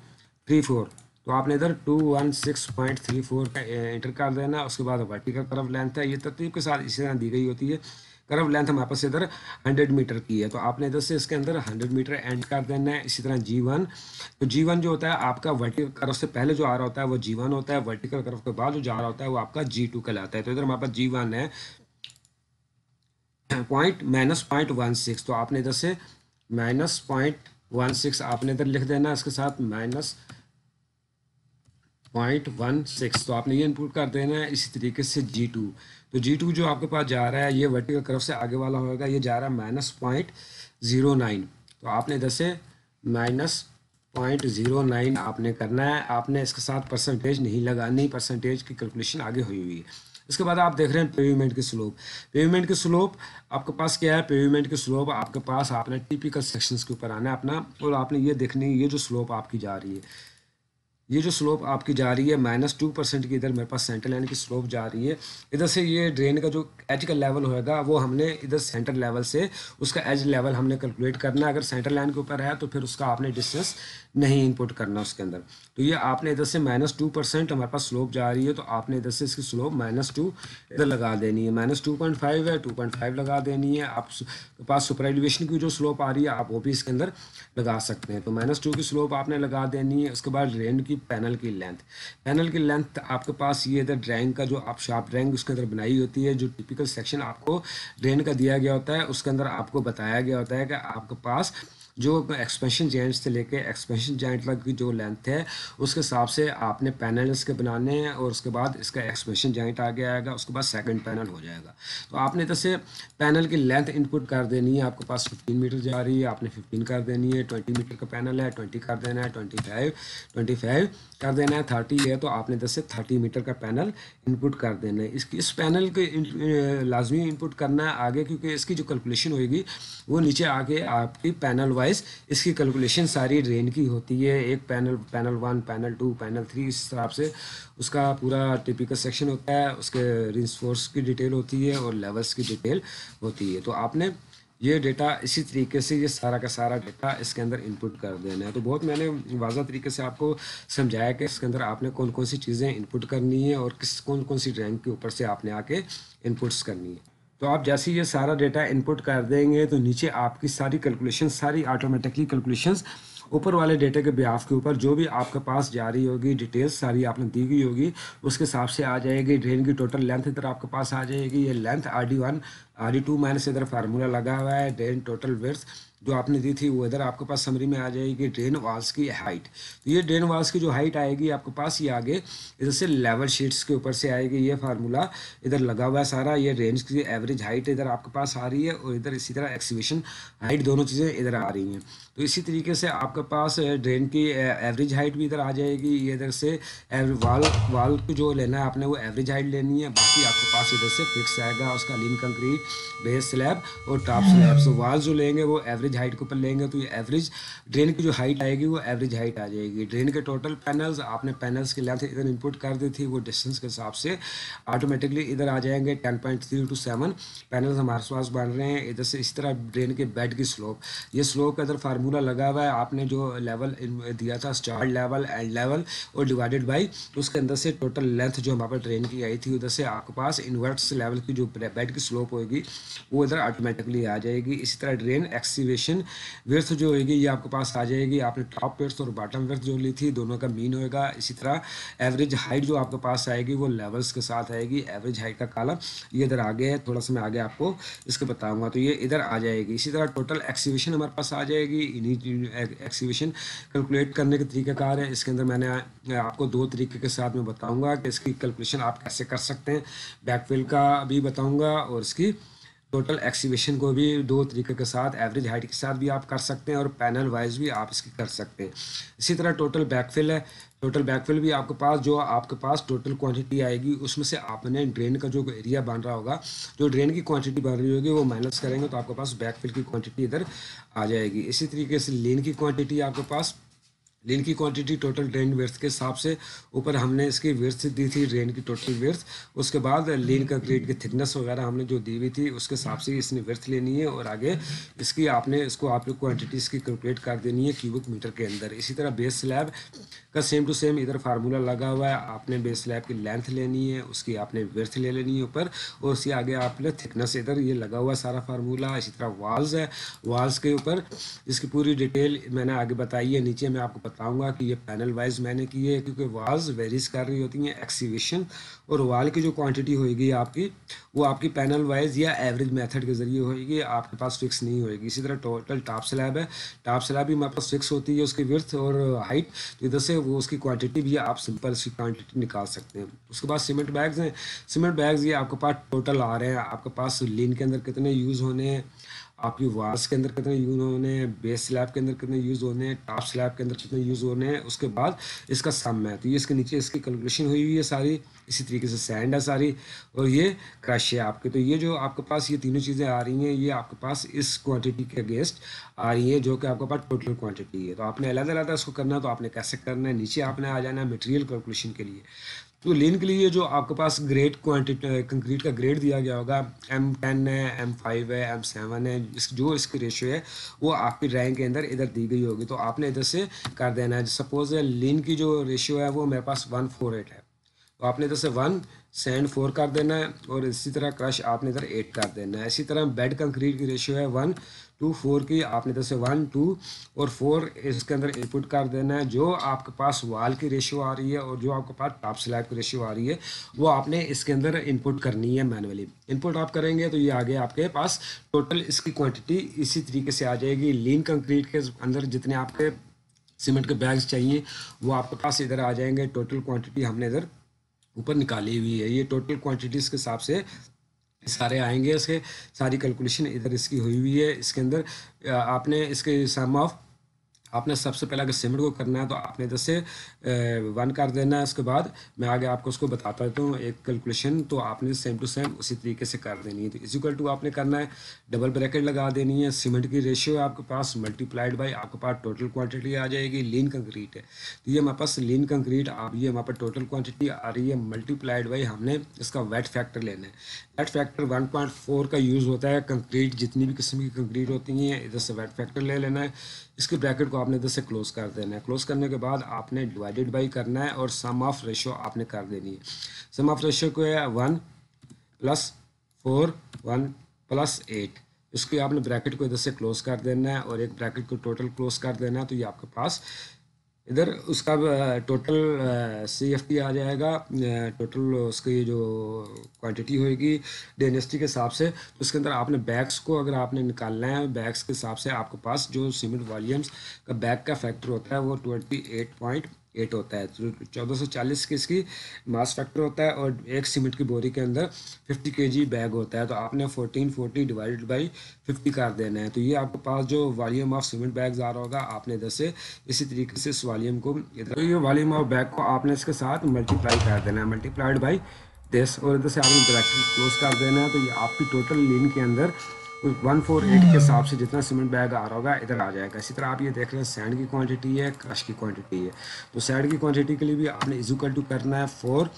three four तो आपने इधर two one six point three four का एंटर कर देना उसके बाद वर्टिकल तरफ लेंथ है ये तरतीब के साथ इसी तरह दी गई होती है कर्व लेंथ हमारे पास इधर 100 मीटर की है तो आपने इधर से इसके अंदर 100 मीटर एंड कर देना है इसी तरह जी वन तो जी वन जो होता है आपका वर्टिकल कर्व से पहले जो आ रहा होता है वो जी वन होता है वर्टिकल कर्व के बाद जो जा रहा होता है वो आपका जी टू कहलाता है तो इधर हमारे पास जी वन है point minus point one six तो आपने इधर से माइनस पॉइंट वन सिक्स आपने इधर लिख देना इसके साथ माइनस पॉइंट वन सिक्स तो आपने ये इनपुट कर देना है इसी तरीके से जी टू तो जी टू जो आपके पास जा रहा है ये वर्टिकल क्रफ से आगे वाला होगा ये जा रहा है माइनस पॉइंट ज़ीरो नाइन तो आपने दस से माइनस पॉइंट ज़ीरो नाइन आपने करना है आपने इसके साथ परसेंटेज नहीं लगानी परसेंटेज की कैलकुलेशन आगे हुई हुई है इसके बाद आप देख रहे हैं पेवीमेंट की स्लोप पेवीमेंट की स्लोप आपके पास क्या है पेवीमेंट की स्लोप आपके पास आपने टिपिकल सेक्शंस के ऊपर आना है अपना और आपने ये देखने ये जो स्लोप आपकी जा रही है ये जो स्लोप आपकी जा रही है माइनस टू परसेंट की इधर मेरे पास सेंटर लाइन की स्लोप जा रही है इधर से ये ड्रेन का जो एज का लेवल होएगा वो हमने इधर सेंटर लेवल से उसका एज लेवल हमने कैलकुलेट करना है अगर सेंटर लाइन के ऊपर है तो फिर उसका आपने डिस्टेंस नहीं इनपुट करना उसके अंदर तो ये आपने इधर से माइनस टू परसेंट हमारे पास स्लोप जा रही है तो आपने इधर से इसकी स्लोप माइनस टू इधर लगा देनी है माइनस टू पॉइंट फाइव है टू पॉइंट फाइव लगा देनी है आप तो पास सुपर एलिवेशन की जो स्लोप आ रही है आप वो भी इसके अंदर लगा सकते हैं तो माइनस टू की स्लोप आपने लगा देनी है उसके बाद ड्रेन की पैनल की लेंथ पैनल की लेंथ आपके पास ये इधर ड्रैंग का जो आप शार्प ड्रैंग उसके अंदर बनाई होती है जो टिपिकल सेक्शन आपको ड्रेन का दिया गया होता है उसके अंदर आपको बताया गया होता है कि आपके पास जो एक्सपेंशन जॉइंट से लेके एक्सपेंशन जॉइंट तक की जो लेंथ है उसके हिसाब से आपने पैनल इसके बनाने हैं और उसके बाद इसका एक्सपेंशन जॉइंट आगे आएगा उसके बाद सेकंड पैनल हो जाएगा तो आपने जैसे तो पैनल की लेंथ इनपुट कर देनी है आपके पास फिफ्टीन मीटर जा रही है आपने फिफ्टीन कर देनी है ट्वेंटी मीटर का पैनल है ट्वेंटी कर देना है ट्वेंटी फाइव ट्वेंटी फाइव कर देना है थर्टी है तो आपने दस से थर्टी मीटर का पैनल इनपुट कर देना है इसकी इस पैनल के लाजमी इनपुट करना है आगे क्योंकि इसकी जो कैलकुलेशन होगी वो नीचे आके आपकी पैनल वाइज इसकी कैलकुलेशन सारी ड्रेन की होती है एक panel panel one panel to panel three इस हिसाब से उसका पूरा टिपिकल सेक्शन होता है उसके रिस्फोर्स फोर्स की डिटेल होती है और लेवल्स की डिटेल होती है तो आपने ये डेटा इसी तरीके से ये सारा का सारा डेटा इसके अंदर इनपुट कर देना है तो बहुत मैंने वाजा तरीके से आपको समझाया कि इसके अंदर आपने कौन कौन सी चीज़ें इनपुट करनी है और किस कौन कौन सी रैंक के ऊपर से आपने आके इनपुट्स करनी है तो आप जैसे ये सारा डेटा इनपुट कर देंगे तो नीचे आपकी सारी कैलकुलेशन सारी ऑटोमेटिकली कैलकुलेशंस ऊपर वाले डेटा के ब्याफ के ऊपर जो भी आपके पास जा रही होगी डिटेल्स सारी आपने दी हुई होगी उसके हिसाब से आ जाएगी ड्रेन की टोटल लेंथ इधर आपके पास आ जाएगी ये length R D one R D two minus इधर फार्मूला लगा हुआ है ड्रेन टोटल वर्थ जो आपने दी थी वो इधर आपके पास समरी में आ जाएगी ड्रेन वाल्स की हाइट तो ये ड्रेन वाल्स की जो हाइट आएगी आपके पास ये आगे इधर से लेवल शीट्स के ऊपर से आएगी ये फार्मूला इधर लगा हुआ है सारा ये रेंज की एवरेज हाइट इधर आपके पास आ रही है और इधर इसी तरह एक्सीबिशन हाइट दोनों चीज़ें इधर आ रही हैं तो इसी तरीके से आपके पास ड्रेन की एवरेज हाइट भी इधर आ जाएगी ये इधर से वाल वाल को जो लेना है आपने वो एवरेज हाइट लेनी है बाकी आपके पास इधर से फिक्स आएगा उसका लीन कंक्रीट बेस स्लैब और टॉप स्लैब सो वाल जो लेंगे वो एवरेज हाइट के ऊपर लेंगे तो ये एवरेज ड्रेन की जो हाइट आएगी वो एवरेज हाइट आ जाएगी ड्रेन के टोटल पैनल्स आपने पैनल्स की लेंथ इधर इनपुट कर दी थी वो डिस्टेंस के हिसाब से ऑटोमेटिकली इधर आ जाएंगे ten point three two seven panel हमारे पास बन रहे हैं इधर से इस तरह ड्रेन के बेड की स्लोप ये स्लोप का इधर फार्मूला फार्मूला लगा हुआ है आपने जो लेवल दिया था स्टार्ट लेवल एंड लेवल और डिवाइडेड बाई उसके अंदर से टोटल लेंथ जो हमारे ट्रेन की आई थी उधर से आपके पास इन्वर्ट्स लेवल की जो बेड की स्लोप होगी वो इधर ऑटोमेटिकली आ जाएगी इसी तरह ड्रेन एक्सीवेशन वर्थ जो होगी ये आपके पास आ जाएगी आपने टॉप वर्थ और बॉटम वर्थ जो ली थी दोनों का मीन होगा इसी तरह एवरेज हाइट जो आपके पास आएगी वो लेवल्स के साथ आएगी एवरेज हाइट का कालम ये इधर आगे है थोड़ा सा मैं आगे आपको इसको बताऊंगा तो ये इधर आ जाएगी इसी तरह टोटल एक्सीवेशन हमारे पास आ जाएगी इन्हीं एक्सीबिशन कैलकुलेट करने के तरीक़ाकार है इसके अंदर मैंने आपको दो तरीके के साथ में बताऊँगा कि इसकी कैलकुलेशन आप कैसे कर सकते हैं बैकफिल का भी बताऊँगा और इसकी टोटल एक्सीबिशन को भी दो तरीके के साथ एवरेज हाइट के साथ भी आप कर सकते हैं और पैनल वाइज भी आप इसकी कर सकते हैं इसी तरह टोटल बैकफिल है टोटल बैकफिल भी आपके पास जो आपके पास टोटल क्वांटिटी आएगी उसमें से आपने ड्रेन का जो एरिया बन रहा होगा जो ड्रेन की क्वांटिटी बन रही होगी वो माइनस करेंगे तो आपके पास बैकफिल की क्वांटिटी इधर आ जाएगी इसी तरीके से लेन की क्वांटिटी आपके पास लेन की क्वांटिटी टोटल ड्रेन वेर्थ के हिसाब से ऊपर हमने इसकी वेर्थ दी थी ड्रेन की टोटल वेर्थ उसके बाद लेन का ग्रेड की थिकनेस वगैरह हमने जो दी हुई थी उसके हिसाब से इसने वेर्थ लेनी है और आगे इसकी आपने इसको आपने क्वान्टिटी इसकी कैलकुलेट कर देनी है क्यूबिक मीटर के अंदर इसी तरह बेस स्लैब का सेम टू सेम इधर फार्मूला लगा हुआ है आपने बेस स्लैब की लेंथ लेनी है उसकी आपने वेर्थ ले लेनी है ऊपर और उसके आगे आपने थिकनेस इधर ये लगा हुआ सारा फार्मूला इसी तरह वाल्स है वाल्स के ऊपर इसकी पूरी डिटेल मैंने आगे बताई है नीचे मैं आपको बताऊंगा कि ये पैनल वाइज मैंने किए है क्योंकि वाल्स वेरीज कर रही होती हैं एक्सीवेशन और वाल की जो क्वांटिटी होएगी आपकी वो आपकी पैनल वाइज या एवरेज मेथड के ज़रिए होएगी आपके पास फिक्स नहीं होएगी इसी तरह टोटल टॉप स्लैब है टॉप स्लैब भी हमारे पास फिक्स होती है उसकी विर्थ और हाइट तो इधर से वो उसकी क्वान्टिटी भी आप सिंपल उसकी क्वान्टिटी निकाल सकते हैं उसके बाद सीमेंट बैग्स हैं सीमेंट बैग्स ये आपके पास टोटल आ रहे हैं आपके पास लीन के अंदर कितने यूज़ होने हैं आप यू के अंदर कितने यूज होने हैं बेस स्लैब के अंदर कितने यूज़ होने हैं टॉप स्लैब के अंदर कितने यूज़ होने हैं उसके बाद इसका सम है तो ये इसके नीचे इसकी कैलकुलेशन हुई हुई है सारी इसी तरीके से सैंड है सारी और ये क्रश है आपके तो ये जो आपके पास ये तीनों चीज़ें आ रही हैं ये आपके पास इस क्वान्टिटी के अगेंस्ट आ रही है जो कि आपके पास टोटल क्वान्टिटी है तो आपने अलग अलग इसको करना है तो आपने कैसे करना है नीचे आपने आ जाना है मटेरियल कैलकुलेशन के लिए तो लेन के लिए जो आपके पास ग्रेड क्वान्टिटी कंक्रीट का ग्रेड दिया गया होगा एम टेन है एम फाइव है एम सेवन है इस, जो इसकी रेशियो है वो आपकी ड्राइंग के अंदर इधर दी गई होगी तो आपने इधर से कर देना है सपोज लेन की जो रेशियो है वो मेरे पास वन फोर एट है तो आपने इधर से वन सैंड फोर कर देना है और इसी तरह क्रश आपने इधर एट कर देना है इसी तरह बेड कंक्रीट की रेशियो है वन टू फोर की आपने इधर से वन टू और फोर इसके अंदर इनपुट कर देना है जो आपके पास वाल की रेशियो आ रही है और जो आपके पास टॉप स्लैब की रेशियो आ रही है वो आपने इसके अंदर इनपुट करनी है मैनुअली इनपुट आप करेंगे तो ये आगे आपके पास टोटल इसकी क्वांटिटी इसी तरीके से आ जाएगी लीन कंक्रीट के अंदर जितने आपके सीमेंट के बैग्स चाहिए वो आपके पास इधर आ जाएंगे टोटल क्वान्टिटी हमने इधर ऊपर निकाली हुई है ये टोटल क्वान्टिटीज़ के हिसाब से सारे आएंगे इसके सारी कैलकुलेशन इधर इसकी हुई हुई है इसके अंदर आपने इसके सम ऑफ आपने सबसे पहले अगर सिमट को करना है तो आपने जैसे वन कर देना है उसके बाद मैं आगे आपको उसको बताता देता हूँ एक कैलकुलेशन तो आपने सेम टू सेम उसी तरीके से कर देनी है तो इजिकल टू आपने करना है डबल ब्रैकेट लगा देनी है सीमेंट की रेशियो है आपके पास मल्टीप्लाइड बाई आपके पास टोटल क्वान्टिटी आ जाएगी लीन कंक्रीट है तो ये हमारे पास लीन कंक्रीट आप ये हमारे पास टोटल क्वान्टिटी आ रही है मल्टीप्लाइड बाई हमने इसका वेट फैक्टर लेना है वेट फैक्टर वन का यूज़ होता है कंक्रीट जितनी भी किस्म की कंक्रीट होती हैं इधर से वेट फैक्टर ले लेना है इसके ब्रैकेट को तो आपने इधर से क्लोज कर देना है क्लोज करने के बाद आपने डिवाइडेड बाई करना है और सम ऑफ रेशो आपने कर देनी है सम ऑफ रेशो को है one plus four one plus eight इसकी आपने ब्रैकेट को इधर से क्लोज कर देना है और एक ब्रैकेट को टोटल क्लोज कर देना है तो ये आपके पास इधर उसका टोटल सी एफ टी आ जाएगा टोटल उसकी जो क्वांटिटी होगी डेनेस्टी के हिसाब से तो उसके अंदर आपने बैग्स को अगर आपने निकालना है बैग्स के हिसाब से आपके पास जो सीमेंट वॉल्यूम्स का बैग का फैक्टर होता है वो ट्वेंटी एट पॉइंट एट होता है तो चौदह सौ चालीस की इसकी मास फैक्टर होता है और एक सीमेंट की बोरी के अंदर फिफ्टी के जी बैग होता है तो आपने fourteen forty divided by fifty कर देना है तो ये आपके पास जो वॉल्यूम ऑफ सीमेंट बैग आ रहा होगा आपने इधर से इसी तरीके से इस वॉल्यूम को इधर तो ये वॉल्यूम ऑफ बैग को आपने इसके साथ मल्टीप्लाई कर देना है मल्टीप्लाइड बाई दिस और इधर से आपने ब्रैकेट क्लोज कर देना है तो ये आपकी टोटल लीन के अंदर वन फोर एट के हिसाब से जितना सीमेंट बैग आ रहा होगा इधर आ जाएगा इसी तरह आप ये देख रहे हैं सैंड की क्वांटिटी है क्रश की क्वांटिटी है तो सैंड की क्वांटिटी के लिए भी आपने इजुकल टू करना है फोर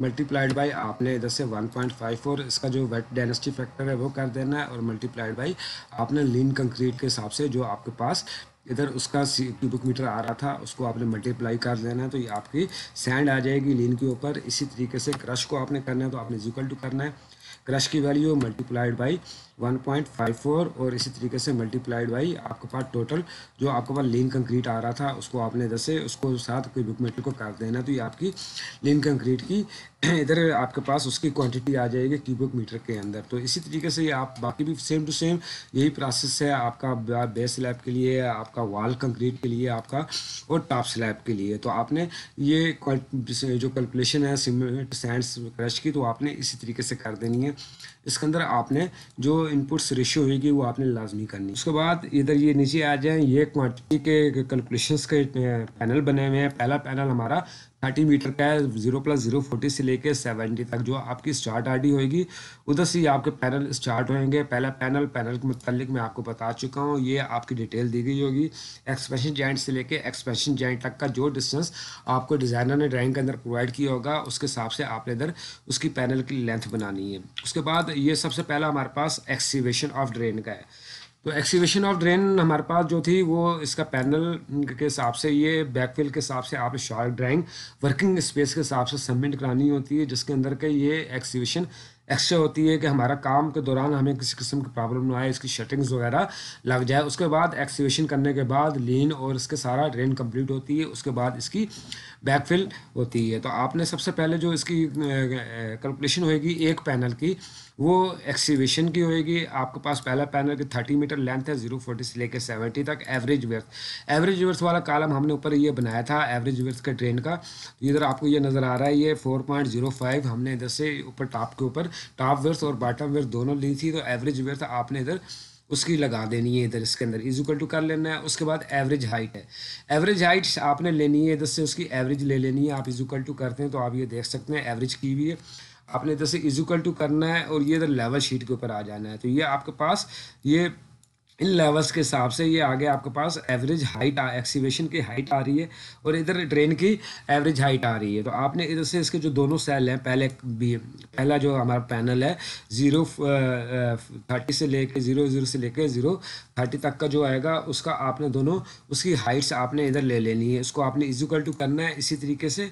मल्टीप्लाइड बाई आपने इधर से 1.54 इसका जो वेट डेनेस्टी फैक्टर है वो कर देना है और मल्टीप्लाइड बाई आपने लीन कंक्रीट के हिसाब से जो आपके पास इधर उसका क्यूबिक मीटर आ रहा था उसको आपने मल्टीप्लाई कर देना है तो ये आपकी सैंड आ जाएगी लीन के ऊपर इसी तरीके से क्रश को आपने करना है तो आपने जिकल टू करना है क्रश की वैल्यू मल्टीप्लाइड बाई 1.54 और इसी तरीके से मल्टीप्लाइड बाई आपके पास टोटल जो आपके पास लिंक कंक्रीट आ रहा था उसको आपने जैसे उसको साथ कोई बुक को काट देना तो ये आपकी लिंक कंक्रीट की इधर आपके पास उसकी क्वांटिटी आ जाएगी क्यूबिक मीटर के अंदर तो इसी तरीके से आप बाकी भी सेम टू सेम यही प्रोसेस है आपका बेस स्लैब के लिए आपका वाल कंक्रीट के लिए आपका और टॉप स्लैब के लिए तो आपने ये जो कैलकुलेशन है सीमेंट सैंड्स क्रश की तो आपने इसी तरीके से कर देनी है इसके अंदर आपने जो इनपुट्स रेशियो होगी वो आपने लाजमी करनी उसके बाद इधर ये नीचे आ जाए ये क्वान्टिटी के कैलकुलेशन के पैनल बने हुए हैं पहला पैनल हमारा थर्टी मीटर का है जीरो प्लस जीरो फोर्टी से लेके सेवेंटी तक जो आपकी स्टार्ट आईडी डी होगी उधर से आपके पैनल स्टार्ट होंगे पहला पैनल पैनल के मतलब मैं आपको बता चुका हूँ ये आपकी डिटेल दी गई होगी एक्सपेंशन जॉइंट से लेके एक्सपेंशन जॉइंट तक का जो डिस्टेंस आपको डिज़ाइनर ने ड्राइंग के अंदर प्रोवाइड किया होगा उसके हिसाब से आपने इधर उसकी पैनल की लेंथ बनानी है उसके बाद ये सबसे पहला हमारे पास एक्सीवेशन ऑफ ड्रेन का है तो एक्सीवेशन ऑफ ड्रेन हमारे पास जो थी वो इसका पैनल के हिसाब से ये बैकफिल के हिसाब से आप शार्क ड्राइंग वर्किंग स्पेस के हिसाब से सबमिट करानी होती है जिसके अंदर के ये एक्सीवेशन एक्स्ट्रा होती है कि हमारा काम के दौरान हमें किसी किस्म की प्रॉब्लम ना आए इसकी शटिंग्स वगैरह लग जाए उसके बाद एक्सीवेशन करने के बाद लीन और इसके सारा ड्रेन कम्प्लीट होती है उसके बाद इसकी बैकफिल होती है तो आपने सबसे पहले जो इसकी कैलकुलेशन होएगी एक पैनल की वो एक्सीवेशन की होएगी आपके पास पहला पैनल की थर्टी मीटर लेंथ है जीरो फोर्टी से लेकर सेवेंटी तक एवरेज वर्थ एवरेज वर्थ वाला कालम हमने ऊपर ये बनाया था एवरेज वर्थ का ट्रेन का इधर आपको ये नज़र आ रहा है ये फोर पॉइंट जीरो फाइव हमने इधर से ऊपर टॉप के ऊपर टॉप वर्थ और बॉटम वर्थ दोनों ली थी तो एवरेज वर्थ आपने इधर उसकी लगा देनी है इधर इसके अंदर इज इक्वल टू कर लेना है उसके बाद एवरेज हाइट है एवरेज हाइट आपने लेनी है इधर से उसकी एवरेज ले लेनी है आप इज इक्वल टू करते हैं तो आप ये देख सकते हैं एवरेज की भी है आपने इधर से इजिकल टू करना है और ये इधर लेवल शीट के ऊपर आ जाना है तो ये आपके पास ये इन लेवल्स के हिसाब से ये आगे आपके पास एवरेज हाइट एक्सीवेशन की हाइट आ रही है और इधर ट्रेन की एवरेज हाइट आ रही है तो आपने इधर से इसके जो दोनों सेल हैं पहले भी पहला जो हमारा पैनल है ज़ीरो थर्टी uh, uh, से लेके ज़ीरो ज़ीरो से लेके ज़ीरो थर्टी तक का जो आएगा उसका आपने दोनों उसकी हाइट्स आपने इधर ले लेनी है उसको आपने इजिकल टू करना है इसी तरीके से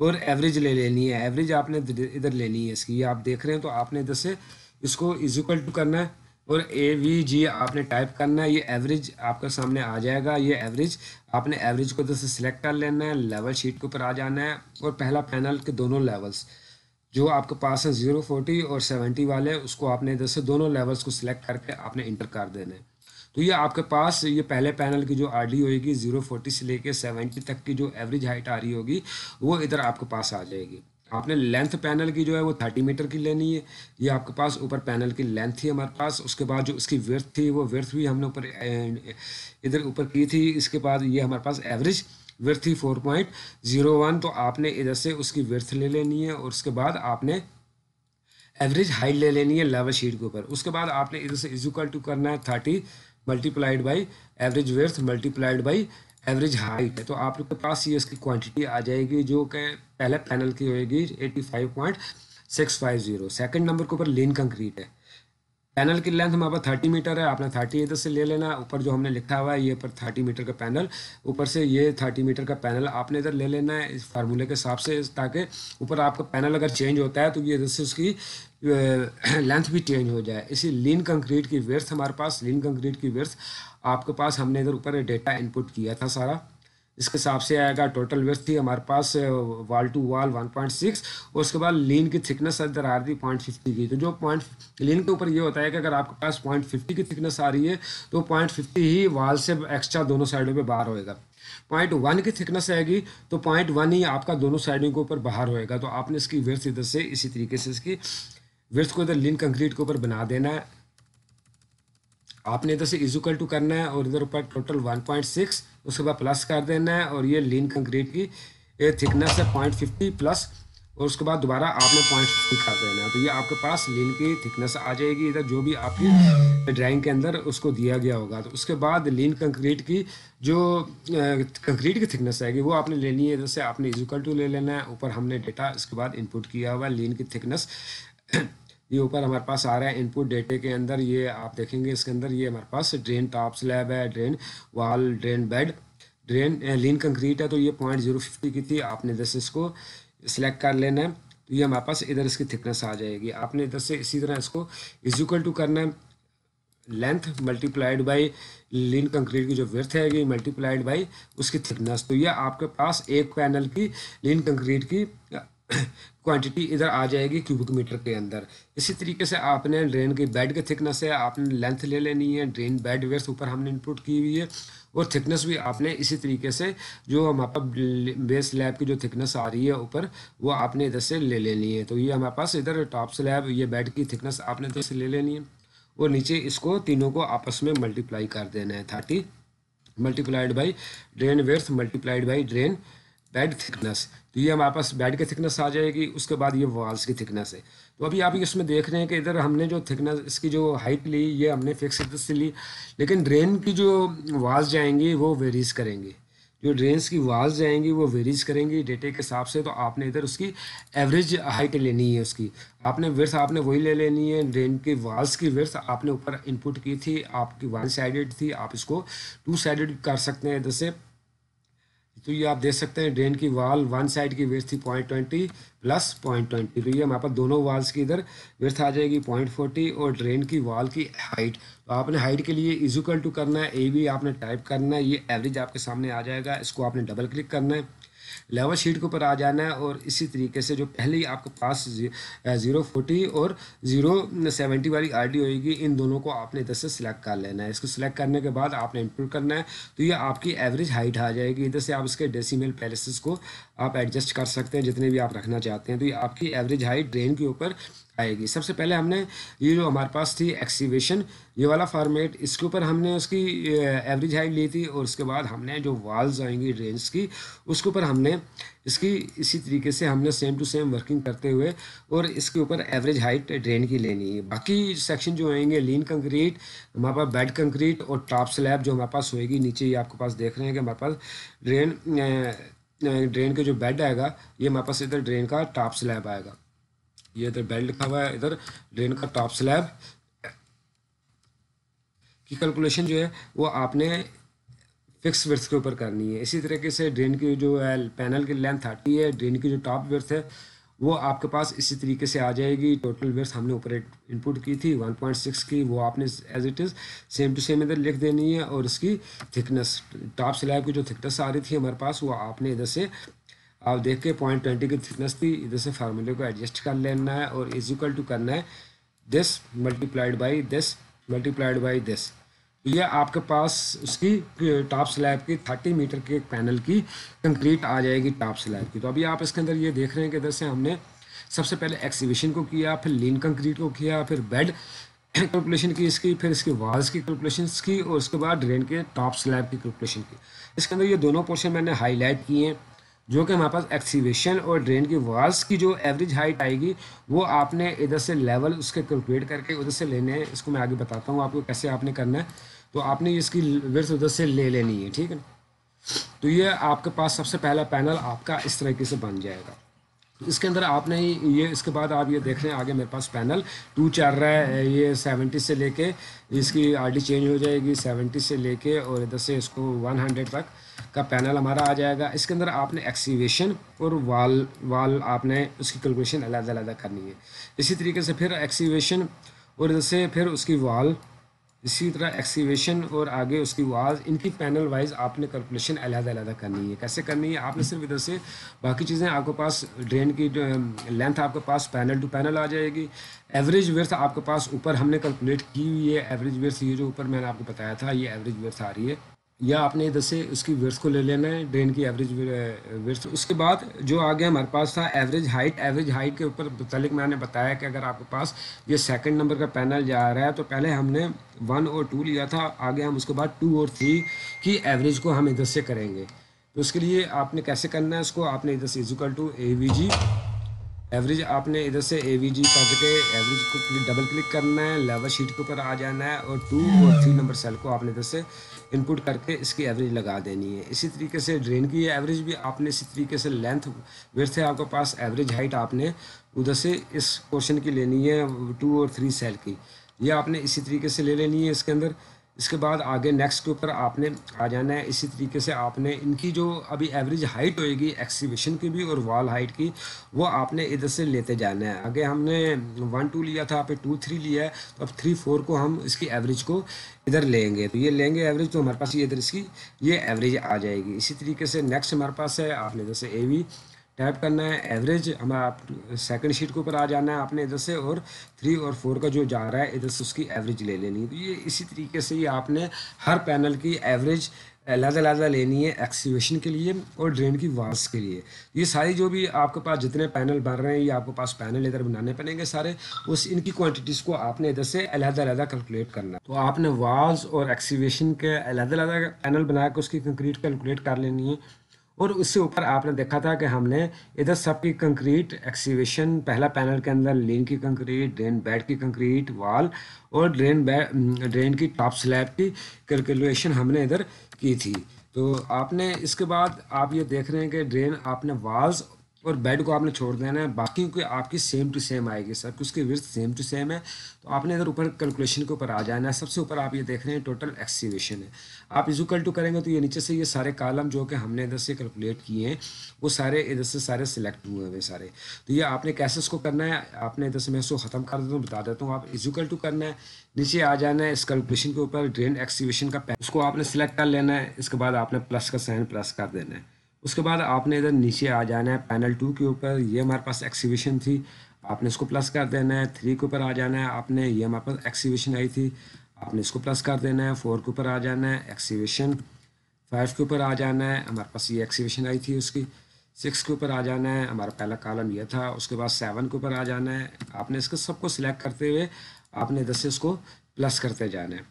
और एवरेज ले लेनी है एवरेज आपने इधर लेनी है इसकी ये आप देख रहे हैं तो आपने इधर से इसको इजिकल टू करना है और ए वी जी आपने टाइप करना है ये एवरेज आपका सामने आ जाएगा ये एवरेज आपने एवरेज को इधर से सिलेक्ट कर लेना है लेवल शीट के ऊपर आ जाना है और पहला पैनल के दोनों लेवल्स जो आपके पास हैं जीरो फोर्टी और सेवेंटी वाले उसको आपने इधर से दोनों लेवल्स को सिलेक्ट करके आपने इंटर कर देना है तो ये आपके पास ये पहले पैनल की जो आर डी होगी जीरो फोर्टी से लेके सेवेंटी तक की जो एवरेज हाइट आ रही होगी वो इधर आपके पास आ जाएगी आपने लेंथ पैनल की जो है वो थर्टी मीटर की लेनी है ये आपके पास ऊपर पैनल की लेंथ थी हमारे पास उसके बाद जो उसकी वर्थ थी वो वर्थ भी हमने ऊपर इधर ऊपर की थी इसके बाद ये हमारे पास एवरेज वर्थ थी फोर पॉइंट ज़ीरो वन तो आपने इधर से उसकी वर्थ ले लेनी है और उसके बाद आपने एवरेज हाइट ले लेनी है लेवल शीट के ऊपर उसके बाद आपने इधर से इजिकल टू करना है thirty multiplied by average width multiplied by average height है तो आप लोग के पास ये इसकी क्वांटिटी आ जाएगी जो कि पहले पैनल की होएगी eighty five point six five zero second number के ऊपर लेन कंक्रीट है पैनल की लेंथ हमारे पास थर्टी मीटर है आपने थर्टी इधर से ले लेना ऊपर जो हमने लिखा हुआ है ये पर थर्टी मीटर का पैनल ऊपर से ये थर्टी मीटर का पैनल आपने इधर ले लेना है इस फार्मूले के हिसाब से ताकि ऊपर आपका पैनल अगर चेंज होता है तो ये इधर से उसकी लेंथ भी चेंज हो जाए इसी लीन कंक्रीट की वर्थ हमारे पास लीन कंक्रीट की वर्थ आपके पास हमने इधर ऊपर डेटा इनपुट किया था सारा इसके हिसाब से आएगा टोटल वेस्ट थी हमारे पास वाल टू वाल 1.6 और उसके बाद लीन की थिकनेस इधर आ रही थी पॉइंट फिफ्टी की तो जो पॉइंट लीन के ऊपर ये होता है कि अगर आपके पास पॉइंट फिफ्टी की थिकनेस आ रही है तो पॉइंट फिफ्टी ही वाल से एक्स्ट्रा दोनों साइडों पर बाहर होएगा पॉइंट वन की थिकनेस आएगी तो पॉइंट वन ही आपका दोनों साइडों के ऊपर बाहर होएगा तो आपने इसकी वेस्ट इधर से इसी तरीके से इसकी विर्थ को इधर लिन कंक्रीट के ऊपर बना देना है आपने इधर से इजुकल टू करना है और इधर ऊपर टोटल 1.6 उसके बाद प्लस कर देना है और ये लीन कंक्रीट की थिकनेस है पॉइंट फिफ्टी प्लस और उसके बाद दोबारा आपने पॉइंट फिफ्टी कर देना है तो ये आपके पास लिन की थिकनेस आ जाएगी इधर जो भी आपकी ड्राइंग के अंदर उसको दिया गया होगा तो उसके बाद लिन कंक्रीट की जो कंक्रीट की थिकनेस आएगी वो आपने लेनी है इधर से आपने इजिकल टू ले लेना है ऊपर हमने डेटा इसके बाद इनपुट किया हुआ लिन की थिकनेस ये ऊपर हमारे पास आ रहा है इनपुट डेटे के अंदर ये आप देखेंगे इसके अंदर ये हमारे पास ड्रेन टॉप स्लैब है drain wall drain bed drain lean concrete है तो ये पॉइंट जीरो फिफ्टी की थी आपने जैसे इसको सिलेक्ट कर लेना है तो ये हमारे पास इधर इसकी थिकनेस आ जाएगी आपने इधर से इसी तरह इसको इजिकल टू करना है length multiplied by lean concrete की जो वर्थ है मल्टीप्लाइड बाई उसकी थिकनेस तो ये आपके पास एक पैनल की लीन कंक्रीट की क्वांटिटी इधर आ जाएगी क्यूबिक मीटर के अंदर इसी तरीके से आपने ड्रेन की बेड की थिकनेस है आपने लेंथ ले लेनी है ड्रेन बेड वेस्ट ऊपर हमने इनपुट की हुई है और थिकनेस भी आपने इसी तरीके से जो हमारे पास बेस स्लैब की जो थिकनेस आ रही है ऊपर वो आपने इधर से ले लेनी है तो ये हमारे पास इधर टॉप स्लैब ये बेड की थिकनेस आपने इधर से ले लेनी है और नीचे इसको तीनों को आपस में मल्टीप्लाई कर देना है thirty multiplied by drain width multiplied by drain bed thickness तो ये हमारे पास बेड की थिकनेस आ जाएगी उसके बाद ये वॉल्स की थिकनेस है तो अभी आप इसमें देख रहे हैं कि इधर हमने जो थिकनेस इसकी जो हाइट ली ये हमने फिक्स से ली लेकिन ड्रेन की जो वॉल्स जाएंगी वो वेरीज करेंगी जो ड्रेन्स की वाल्स जाएंगी वो वेरीज करेंगी डेटे के हिसाब से तो आपने इधर उसकी एवरेज हाइट लेनी है उसकी आपने वर्थ आपने वही ले लेनी है ड्रेन की वाल्स की वर्थ आपने ऊपर इनपुट की थी आपकी वन साइडेड थी आप इसको टू साइडेड कर सकते हैं इधर से तो ये आप देख सकते हैं ड्रेन की वाल वन साइड की वेस्ट थी point twenty plus point twenty तो ये हमारे पास दोनों वाल्स की इधर वेस्ट आ जाएगी पॉइंट फोर्टी और ड्रेन की वाल की हाइट तो आपने हाइट के लिए इजिकल टू करना है ए भी आपने टाइप करना है ये एवरेज आपके सामने आ जाएगा इसको आपने डबल क्लिक करना है लेवल शीट के ऊपर आ जाना है और इसी तरीके से जो पहले ही आपके पास ज़ीरो फोर्टी और ज़ीरो सेवेंटी वाली आई डी होगी इन दोनों को आपने इधर से सिलेक्ट कर लेना है इसको सिलेक्ट करने के बाद आपने इंप्रूव करना है तो ये आपकी एवरेज हाइट आ जाएगी इधर से आप इसके डेसीमेल पैलेसिस को आप एडजस्ट कर सकते हैं जितने भी आप रखना चाहते हैं तो ये आपकी एवरेज हाइट ड्रेन के ऊपर आएगी सबसे पहले हमने ये जो हमारे पास थी एक्सीवेशन ये वाला फॉर्मेट इसके ऊपर हमने उसकी एवरेज हाइट ली थी और उसके बाद हमने जो वाल्स आएंगी रेंज की उसके ऊपर हमने इसकी इसी तरीके से हमने सेम टू सेम वर्किंग करते हुए और इसके ऊपर एवरेज हाइट ड्रेन की लेनी है बाकी सेक्शन जो होंगे लीन कंक्रीट हमारे पास बेड कंक्रीट और टॉप स्लैब जो हमारे पास होएगी नीचे ये आपके पास देख रहे हैं कि हमारे पास ड्रेन ड्रेन के जो बेड आएगा ये हमारे पास इधर ड्रेन का टॉप स्लैब आएगा ये इधर बेल्ट लिखा हुआ है इधर ड्रेन का टॉप स्लैब की कैलकुलेशन जो है वो आपने फिक्स वर्थ के ऊपर करनी है इसी तरीके से ड्रेन की जो है पैनल की लेंथ थर्टी है ड्रेन की जो टॉप वर्थ है वो आपके पास इसी तरीके से आ जाएगी टोटल वर्थ हमने ऊपर इनपुट की थी 1.6 की वो आपने as it is same to same इधर लिख देनी है और इसकी थिकनेस टॉप स्लैब की जो थिकनेस आ रही थी हमारे पास वो आपने इधर से आप देख के पॉइंट ट्वेंटी की थिकनेस थी इधर से फार्मूले को एडजस्ट कर लेना है और इज इक्वल टू करना है this multiplied by this multiplied by this तो ये आपके पास उसकी टॉप स्लैब की थर्टी मीटर के पैनल की कंक्रीट आ जाएगी टॉप स्लैब की तो अभी आप इसके अंदर ये देख रहे हैं कि इधर से हमने सबसे पहले एक्सीबिशन को किया फिर लीन कंक्रीट को किया फिर बेड कैलकुलेशन की इसकी फिर इसकी वाल्स की कैलकुलेशन की और उसके बाद ड्रेन के टॉप स्लैब की कैलकुलेशन की इसके अंदर ये दोनों पोर्शन मैंने हाईलाइट किए हैं जो कि हमारे पास एक्सीवेशन और ड्रेन की वाल्स की जो एवरेज हाइट आएगी वो आपने इधर से लेवल उसके कैलकुलेट करके उधर से लेने हैं इसको मैं आगे बताता हूँ आपको कैसे आपने करना है तो आपने इसकी विर्थ उधर से ले लेनी है ठीक है तो ये आपके पास सबसे पहला पैनल आपका इस तरीके से बन जाएगा इसके अंदर आपने ये इसके बाद आप ये देख रहे हैं आगे मेरे पास पैनल टू चल रहा है ये सेवेंटी से लेके इसकी आर चेंज हो जाएगी सेवेंटी से लेके और इधर से इसको वन हंड्रेड तक का पैनल हमारा आ जाएगा इसके अंदर आपने एक्सीवेशन और वाल वाल आपने उसकी कैलकुलेशन अलग अलग करनी है इसी तरीके से फिर एक्सीवेशन और इधर से फिर उसकी वाल इसी तरह एक्सीवेशन और आगे उसकी आवाज़ इनकी पैनल वाइज आपने कैलकुलेशन अलहदा करनी है कैसे करनी है आपने सिर्फ इधर से बाकी चीज़ें आपके पास ड्रेन की लेंथ आपके पास पैनल टू पैनल आ जाएगी एवरेज वर्थ आपके पास ऊपर हमने कैलकुलेट की हुई है एवरेज वर्थ ये जो ऊपर मैंने आपको बताया था ये एवरेज वर्थ आ रही है या आपने इधर से उसकी विर्थ को ले लेना है ड्रेन की एवरेज विर्थ uh, उसके बाद जो आगे हमारे पास था एवरेज हाइट एवरेज हाइट के ऊपर मतलब मैंने बताया कि अगर आपके पास ये सेकंड नंबर का पैनल जा रहा है तो पहले हमने वन और टू लिया था आगे हम उसके बाद टू और थ्री की एवरेज को हम इधर से करेंगे तो उसके लिए आपने कैसे करना है उसको आपने इधर से equal to A V G average आपने इधर से ए वी जी करके एवरेज को डबल क्लिक करना है लेवल शीट के ऊपर आ जाना है और टू और थ्री नंबर सेल को आपने इधर से इनपुट करके इसकी एवरेज लगा देनी है इसी तरीके से ड्रेन की एवरेज भी आपने इसी तरीके से लेंथ वर्थ है आपके पास एवरेज हाइट आपने उधर से इस क्वेश्चन की लेनी है टू और थ्री सेल की ये आपने इसी तरीके से ले लेनी है इसके अंदर इसके बाद आगे नेक्स्ट के ऊपर आपने आ जाना है इसी तरीके से आपने इनकी जो अभी एवरेज हाइट होएगी एक्सीबिशन की भी और वॉल हाइट की वो आपने इधर से लेते जाना है आगे हमने वन टू लिया था आप टू थ्री लिया है तो अब थ्री फोर को हम इसकी एवरेज को इधर लेंगे तो ये लेंगे एवरेज तो हमारे पास ये इधर इसकी ये एवरेज आ जाएगी इसी तरीके से नेक्स्ट हमारे पास है आपने जैसे ए वी टाइप करना है एवरेज हमें सेकंड शीट के ऊपर आ जाना है आपने इधर से और थ्री और फोर का जो जा रहा है इधर से उसकी एवरेज ले लेनी है तो ये इसी तरीके से ये आपने हर पैनल की एवरेज लहदा लहदा लेनी है एक्सीवेशन के लिए और ड्रेन की वास के लिए ये सारी जो भी आपके पास जितने पैनल बन रहे हैं ये आपके पास पैनल इधर बनाने पड़ेंगे सारे उस इनकी क्वांटिटीज़ को आपने इधर से अलहदा अलहदा कैलकुलेट करना तो आपने वास और एक्सीवेशन के अलहदा अलहदा पैनल बना के उसकी कंक्रीट कैलकुलेट कर लेनी है और उससे ऊपर आपने देखा था कि हमने इधर सबकी कंक्रीट एक्सीवेशन पहला पैनल के अंदर लिंक की कंक्रीट ड्रेन बेड की कंक्रीट वॉल और ड्रेन ड्रेन की टॉप स्लैब की कैलकुलेशन हमने इधर की थी तो आपने इसके बाद आप ये देख रहे हैं कि ड्रेन आपने वाल्स और बेड को आपने छोड़ देना है बाकी क्योंकि आपकी सेम टू सेम आएगी सब उसकी विर्थ सेम टू सेम है तो आपने इधर ऊपर कैलकुलेशन के ऊपर आ जाना है सबसे ऊपर आप ये देख रहे हैं टोटल एक्सीवेशन है आप इजुकल टू करेंगे तो ये नीचे से ये सारे कालम जो कि हमने इधर से कैलकुलेट किए हैं वो सारे इधर से सारे सिलेक्ट हुए हुए सारे तो ये आपने कैसे उसको करना है आपने इधर से मैं इसको ख़त्म कर देता हूँ बता देता हूँ आप इजुकल टू करना है नीचे आ जाना है इस कैलकुलेशन के ऊपर ड्रेन एक्सीवेशन का उसको आपने सेलेक्ट कर लेना है इसके बाद आपने प्लस का साइन प्लस कर देना है उसके बाद आपने इधर नीचे आ जाना है पैनल टू के ऊपर ये हमारे पास एक्सीबिशन थी आपने इसको प्लस कर देना है थ्री के ऊपर आ जाना है आपने ये हमारे पास एक्सीबिशन आई थी आपने इसको प्लस कर देना है फोर के ऊपर आ जाना है एक्सीबिशन फाइव के ऊपर आ जाना है हमारे पास ये एक्सीबिशन आई थी उसकी सिक्स के ऊपर आ जाना है हमारा पहला कॉलम यह था उसके बाद सेवन के ऊपर आ जाना है आपने इसको सबको सिलेक्ट करते हुए आपने इधर से इसको प्लस करते जाना है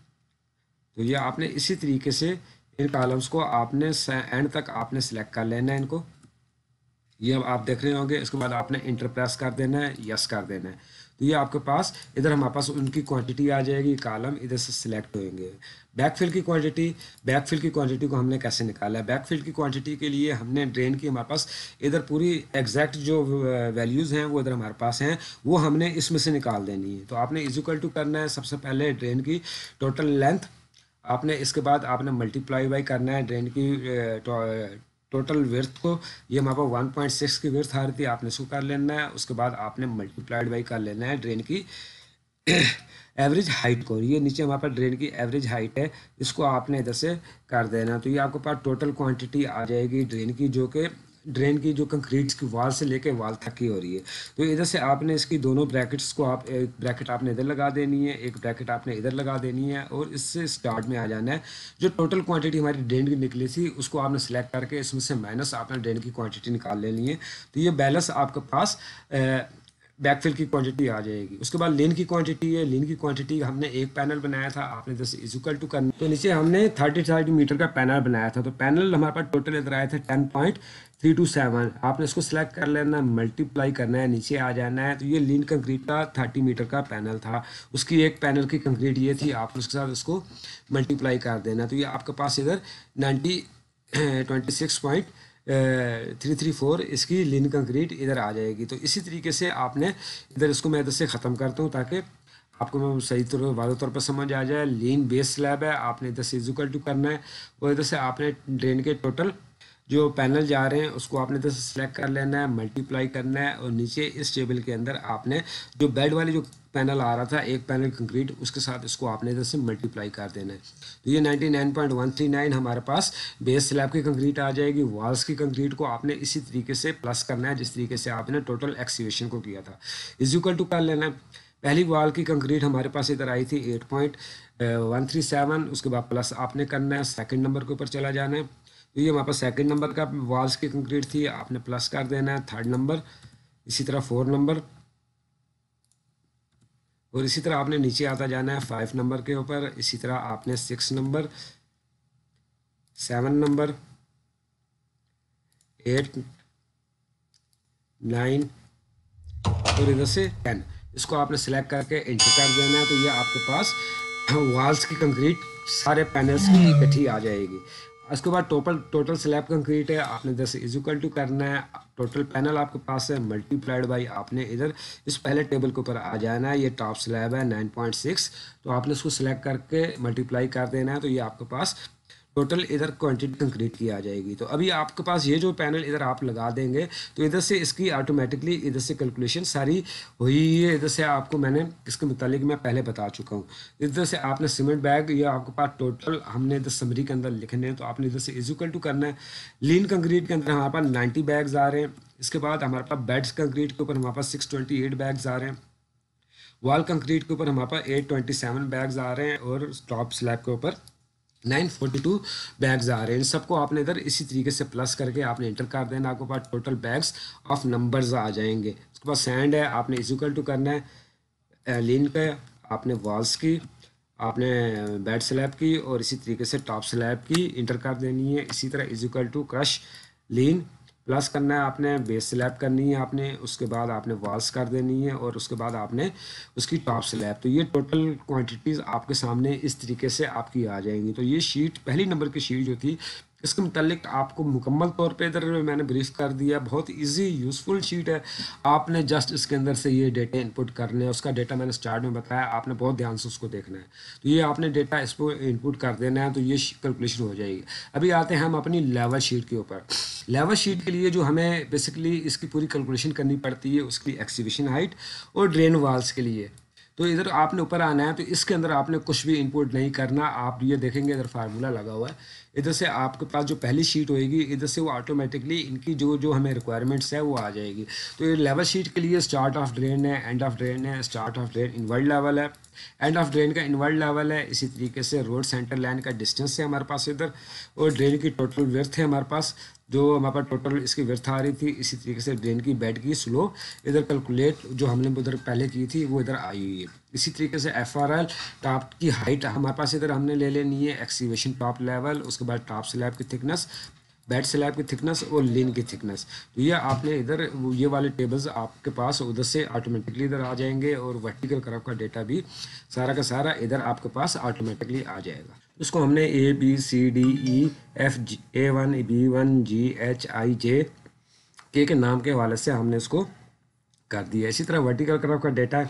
तो ये आपने इसी तरीके से इन कॉलम्स को आपने एंड तक आपने सेलेक्ट कर लेना है इनको ये अब आप देख रहे होंगे इसके बाद आपने इंटरप्रेस कर देना है यस कर देना है तो ये आपके पास इधर हमारे पास उनकी क्वांटिटी आ जाएगी कॉलम इधर से सिलेक्ट होंगे बैकफिल की क्वांटिटी बैकफिल की क्वांटिटी को हमने कैसे निकाला है बैकफिल की क्वांटिटी के लिए हमने ड्रेन की हमारे पास इधर पूरी एग्जैक्ट जो वैल्यूज़ हैं वो इधर हमारे पास हैं वो हमने इसमें से निकाल देनी है तो आपने इजिकल टू करना है सबसे पहले ड्रेन की टोटल लेंथ आपने इसके बाद आपने मल्टीप्लाई बाई करना है ड्रेन की टोटल वर्थ को ये हमारे पास वन पॉइंट सिक्स की वर्थ आ रही थी आपने इसको कर लेना है उसके बाद आपने मल्टीप्लाइड बाई कर लेना है ड्रेन की एवरेज हाइट को ये नीचे हमारे पास ड्रेन की एवरेज हाइट है इसको आपने इधर से कर देना तो ये आपके पास टोटल क्वांटिटी आ जाएगी ड्रेन की जो कि ड्रेन की जो कंक्रीट की वाल से लेकर वाल तक की हो रही है तो इधर से आपने इसकी दोनों ब्रैकेट्स को आप एक ब्रैकेट आपने इधर लगा देनी है एक ब्रैकेट आपने इधर लगा देनी है और इससे स्टार्ट में आ जाना है जो टोटल क्वांटिटी हमारी ड्रेन की निकली थी उसको आपने सेलेक्ट करके इसमें से माइनस आपने ड्रेन की क्वान्टिटी निकाल लेनी है तो ये बैलेंस आपके पास बैकफिल की क्वांटिटी आ जाएगी उसके बाद लेन की क्वांटिटी है लेन की क्वांटिटी हमने एक पैनल बनाया था आपने जैसे इजिकल टू करना तो नीचे हमने थर्टी थर्टी मीटर का पैनल बनाया था तो पैनल हमारे पास टोटल इधर आया था ten point three two seven आपने इसको सेलेक्ट कर लेना है मल्टीप्लाई करना है नीचे आ जाना है तो ये लीन कंक्रीट का थर्टी मीटर का पैनल था उसकी एक पैनल की कंक्रीट ये थी आपने उसके साथ इसको मल्टीप्लाई कर देना तो ये आपके पास इधर ninety twenty six point three three four इसकी लीन कंक्रीट इधर आ जाएगी तो इसी तरीके से आपने इधर इसको मैं इधर से ख़त्म करता हूँ ताकि आपको मैं सही तौर वादे तौर पर समझ आ जाए लीन बेस स्लैब है आपने इधर से इजुकल टू करना है और इधर से आपने ड्रेन के टोटल जो पैनल जा रहे हैं उसको आपने तो सेलेक्ट कर लेना है मल्टीप्लाई करना है और नीचे इस टेबल के अंदर आपने जो बेड वाले जो पैनल आ रहा था एक पैनल कंक्रीट उसके साथ इसको आपने इधर से मल्टीप्लाई कर देना है तो ये 99.139 हमारे पास बेस स्लैब की कंक्रीट आ जाएगी वॉल्स की कंक्रीट को आपने इसी तरीके से प्लस करना है जिस तरीके से आपने टोटल एक्सीवेशन को किया था इजिकल टू कर लेना है पहली वॉल की कंक्रीट हमारे पास इधर आई थी eight point one three seven उसके बाद प्लस आपने करना है सेकेंड नंबर के ऊपर चला जाना है तो ये हमारे पास सेकेंड नंबर का वॉल्स की कंक्रीट थी आपने प्लस कर देना है थर्ड नंबर इसी तरह फोर नंबर और इसी तरह आपने नीचे आता जाना है फाइव नंबर के ऊपर इसी तरह आपने six number seven number eight nine और इधर से टेन इसको आपने सेलेक्ट करके एंटर कर देना है तो ये आपके पास वॉल्स की कंक्रीट सारे पैनल्स की इकट्ठी आ जाएगी उसके बाद टोटल टोटल स्लैब कंक्रीट है आपने दस इजिकल टू करना है टोटल पैनल आपके पास है मल्टीप्लाइड बाई आपने इधर इस पहले टेबल के ऊपर आ जाना है ये टॉप स्लैब है नाइन पॉइंट सिक्स तो आपने उसको सिलेक्ट करके मल्टीप्लाई कर देना है तो ये आपके पास टोटल इधर क्वांटिटी कंक्रीट की आ जाएगी तो अभी आपके पास ये जो पैनल इधर आप लगा देंगे तो इधर से इसकी ऑटोमेटिकली इधर से कैलकुलेशन सारी हुई है इधर से आपको मैंने इसके मुतालिक मैं पहले बता चुका हूँ इधर से आपने सीमेंट बैग या आपके पास टोटल हमने इधर समरी के अंदर लिखने हैं तो आपने इधर से इजिकल टू करना है लीन कंक्रीट के अंदर हमारे पास नाइन्टी बैग्स आ रहे हैं इसके बाद हमारे पास बेड्स कंक्रीट के ऊपर हमारे पास सिक्स ट्वेंटी एट बैग्स आ रहे हैं वॉल कंक्रीट के ऊपर हमारे पास एट ट्वेंटी सेवन बैग्स आ रहे हैं और टॉप स्लैब के ऊपर नाइन टू बैग्स आ रहे हैं इन सबको आपने इधर इसी तरीके से प्लस करके आपने इंटर कर देना आपके पास टोटल बैग्स ऑफ नंबर्स आ जाएंगे उसके पास सैंड है आपने इजिकल टू करना है लिंक है आपने वॉल्स की आपने बेड स्लैब की और इसी तरीके से टॉप स्लैब की इंटर कर देनी है इसी तरह equal to crush lean plus करना है आपने बेस स्लैब करनी है आपने उसके बाद आपने वॉल्स कर देनी है और उसके बाद आपने उसकी टॉप स्लैब तो ये टोटल क्वांटिटीज़ आपके सामने इस तरीके से आपकी आ जाएंगी तो ये शीट पहली नंबर की शीट जो थी इसके मतलब आपको मुकम्मल तौर पे इधर मैंने ब्रीफ कर दिया बहुत इजी यूज़फुल शीट है आपने जस्ट इसके अंदर से ये डेटा इनपुट करने है उसका डेटा मैंने स्टार्ट में बताया आपने बहुत ध्यान से उसको देखना है तो ये आपने डेटा इसको इनपुट कर देना है तो ये कैलकुलेशन हो जाएगी अभी आते हैं हम अपनी लेवल शीट के ऊपर लेवल शीट के लिए जो हमें बेसिकली इसकी पूरी कैलकुलेशन करनी पड़ती है उसकी एक्सीबिशन हाइट और ड्रेन वाल्स के लिए तो इधर आपने ऊपर आना है तो इसके अंदर आपने कुछ भी इनपुट नहीं करना आप ये देखेंगे इधर फार्मूला लगा हुआ है इधर से आपके पास जो पहली शीट होएगी इधर से वो ऑटोमेटिकली इनकी जो जो हमें रिक्वायरमेंट्स है वो आ जाएगी तो ये लेवल शीट के लिए स्टार्ट ऑफ ड्रेन है एंड ऑफ ड्रेन है start of drain invert level है एंड ऑफ ड्रेन का इनवर्ड लेवल है इसी तरीके से रोड सेंटर लाइन का डिस्टेंस है हमारे पास इधर और ड्रेन की टोटल वर्थ है हमारे पास जो हमारे पास टोटल इसकी वर्थ आ रही थी इसी तरीके से ड्रेन की बैट की स्लो इधर कैलकुलेट जो हमने उधर पहले की थी वो इधर आई हुई है इसी तरीके से एफ आर एल टॉप की हाइट हमारे पास इधर हमने ले लेनी है एक्सीवेशन टॉप लेवल उसके बाद टॉप स्लैब की थिकनेस बैट स्लैब की थिकनेस और लेन की थिकनेस तो ये आपने इधर ये वाले टेबल्स आपके पास उधर से ऑटोमेटिकली इधर आ जाएंगे और वर्टिकल क्रॉप का डेटा भी सारा का सारा इधर आपके पास ऑटोमेटिकली आ जाएगा उसको हमने A B C D E F G A one B one G H I J K के नाम के हवाले से हमने उसको कर दिया इसी तरह वर्टिकल कर्व का डेटा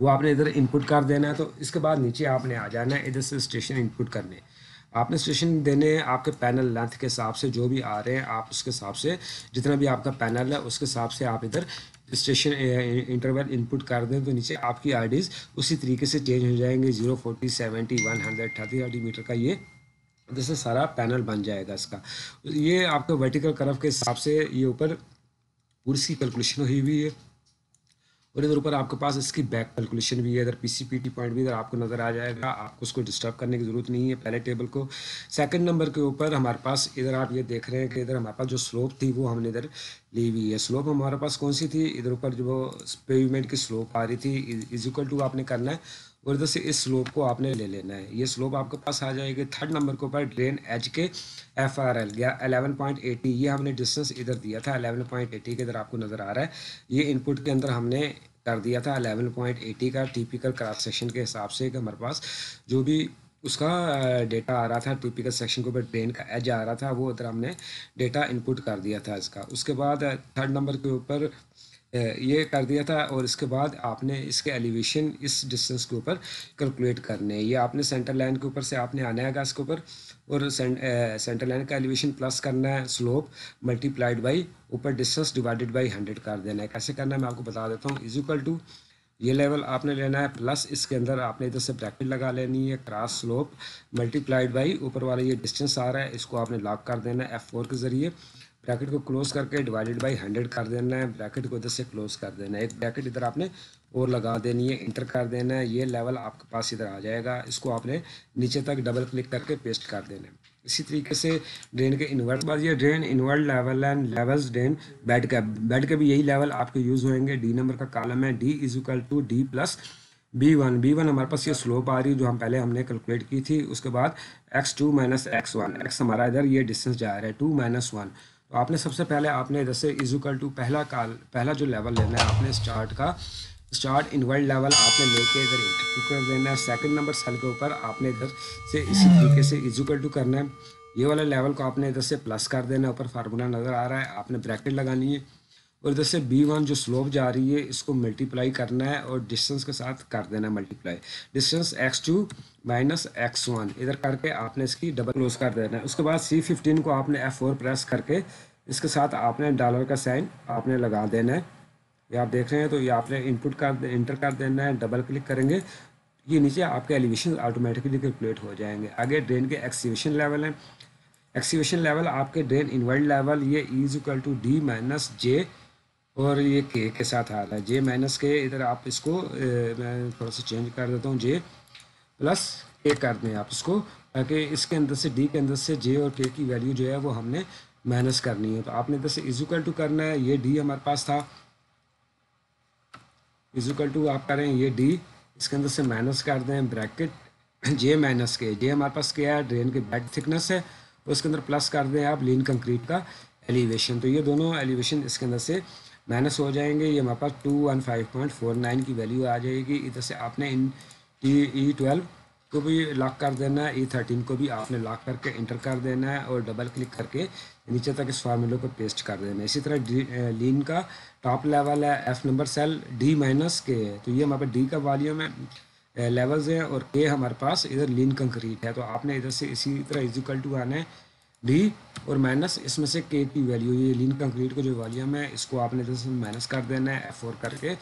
वो आपने इधर इनपुट कर देना है तो इसके बाद नीचे आपने आ जाना है इधर से स्टेशन इनपुट करने आपने स्टेशन देने आपके पैनल लेंथ के हिसाब से जो भी आ रहे हैं आप उसके हिसाब से जितना भी आपका पैनल है उसके हिसाब से आप इधर स्टेशन इंटरवल इनपुट कर दें तो नीचे आपकी आईडीज़ उसी तरीके से चेंज हो जाएंगे zero forty seventy one hundred thirty thirty metre का ये जैसे सारा पैनल बन जाएगा इसका ये आपके वर्टिकल कर्व के हिसाब से ये ऊपर पूरी सी कैलकुलेशन हुई हुई है और इधर ऊपर आपके पास इसकी बैक कैलकुलेशन भी है इधर पीसीपीटी पॉइंट भी इधर आपको नज़र आ जाएगा आपको उसको डिस्टर्ब करने की ज़रूरत नहीं है पहले टेबल को सेकंड नंबर के ऊपर हमारे पास इधर आप ये देख रहे हैं कि इधर हमारे पास जो स्लोप थी वो हमने इधर ली हुई है स्लोप हमारे पास कौन सी थी इधर ऊपर जो पेमेंट की स्लोप आ रही थी इज इक्वल टू आपने करना है और इधर से इस स्लोप को आपने ले लेना है ये स्लोप आपके पास आ जाएगी थर्ड नंबर के ऊपर ड्रेन एच के एफ आर एल या एलेवन पॉइंट एटी ये हमने डिस्टेंस इधर दिया था एलेवन पॉइंट एटी के इधर आपको नज़र आ रहा है ये इनपुट के अंदर हमने कर दिया था एलेवन पॉइंट एटी का टिपिकल क्रॉस सेक्शन के हिसाब से कि हमारे पास जो भी उसका डेटा आ रहा था टिपिकल सेक्शन के ऊपर ड्रेन का एज आ रहा था वो उधर हमने डेटा इनपुट कर दिया था इसका उसके बाद थर्ड नंबर के ऊपर ये कर दिया था और इसके बाद आपने इसके एलिवेशन इस डिस्टेंस के ऊपर कैलकुलेट करने ये आपने सेंटर लाइन के ऊपर से आपने आना है इसके ऊपर और सेंटर लाइन का एलिवेशन प्लस करना है स्लोप मल्टीप्लाइड बाई ऊपर डिस्टेंस डिवाइडेड बाई हंड्रेड कर देना है कैसे करना है मैं आपको बता देता हूँ इज टू ये लेवल आपने लेना है प्लस इसके अंदर आपने इधर से ब्रैकेट लगा लेनी है क्रॉस स्लोप मल्टीप्लाइड बाई ऊपर वाला ये डिस्टेंस आ रहा है इसको आपने लॉक कर देना है एफ फोर के ज़रिए ब्रैकेट को क्लोज करके डिवाइडेड बाई हंड्रेड कर देना है ब्रैकेट को इधर से क्लोज कर देना है एक ब्रैकेट इधर आपने और लगा देनी है इंटर कर देना है ये लेवल आपके पास इधर आ जाएगा इसको आपने नीचे तक डबल क्लिक करके पेस्ट कर देना है इसी तरीके से ड्रेन के इन्वर्ट बाद ये drain invert level end levels drain bed का बेड के भी यही लेवल आपके यूज़ होंगे डी नंबर का कॉलम है D is equal to D plus B one B one हमारे पास ये स्लोप आ रही है जो हम पहले हमने कैलकुलेट की थी उसके बाद X two minus X one X हमारा इधर ये डिस्टेंस जा रहा है टू माइनस वन तो आपने सबसे पहले आपने जैसे इजुकल टू पहला काल पहला जो लेवल लेना है आपने स्टार्ट का स्टार्ट इन वर्ल्ड लेवल आपने लेके इधर इंटरव्यू कर देना है सेकेंड नंबर सेल के ऊपर आपने इधर से इसी तरीके से इजुकल टू करना है ये वाला लेवल को आपने इधर से प्लस कर देना है ऊपर फार्मूला नज़र आ रहा है आपने ब्रैकेट लगानी है और इधर से बी वन जो स्लोप जा रही है इसको मल्टीप्लाई करना है और डिस्टेंस के साथ कर देना multiply distance X two minus X one इधर करके आपने इसकी डबल क्लोज कर देना है उसके बाद सी फिफ्टीन को आपने एफ फोर प्रेस करके इसके साथ आपने डॉलर का साइन आपने लगा देना है ये आप देख रहे हैं तो ये आपने इनपुट कर इंटर कर देना है डबल क्लिक करेंगे ये नीचे आपके एलिवेशन ऑटोमेटिकली कैलकुलेट हो जाएंगे आगे ड्रेन के एक्सीवेशन लेवल हैं एक्सीवेशन लेवल आपके ड्रेन इनवर्ल्ड लेवल ये is equal to D minus J और ये के के साथ आ रहा है जे माइनस के इधर आप इसको ए, मैं थोड़ा सा चेंज कर देता हूँ जे प्लस के कर दें आप इसको ताकि इसके अंदर से डी के अंदर से जे और के की वैल्यू जो है वो हमने माइनस करनी है तो आपने इधर से इजिकल टू करना है ये डी हमारे पास था इजिकल टू आप करें ये डी इसके अंदर से माइनस कर दें ब्रैकेट जे माइनस के जे हमारे पास क्या है ड्रेन के बैक थिकनेस है उसके अंदर प्लस कर दें आप लीन कंक्रीट का एलिवेशन तो ये दोनों एलिवेशन इसके अंदर से माइनस हो जाएंगे ये हमारे पास two one five point four nine की वैल्यू आ जाएगी इधर से आपने इन ई ट्वेल्व को भी लॉक कर देना है ई थर्टीन को भी आपने लॉक करके इंटर कर देना है और डबल क्लिक करके नीचे तक इस फार्मूले को पेस्ट कर देना है इसी तरह लीन का टॉप लेवल है F number cell D minus K है तो ये हमारे पास डी का वॉल्यूम है लेवल्स हैं और के हमारे पास इधर लीन कंक्रीट है तो आपने इधर से इसी तरह इजिकल टू आना है डी और माइनस इसमें से के की वैल्यू ये लीन कंक्रीट को जो वॉल्यूम है इसको आपने जैसे माइनस कर देना है एफ करके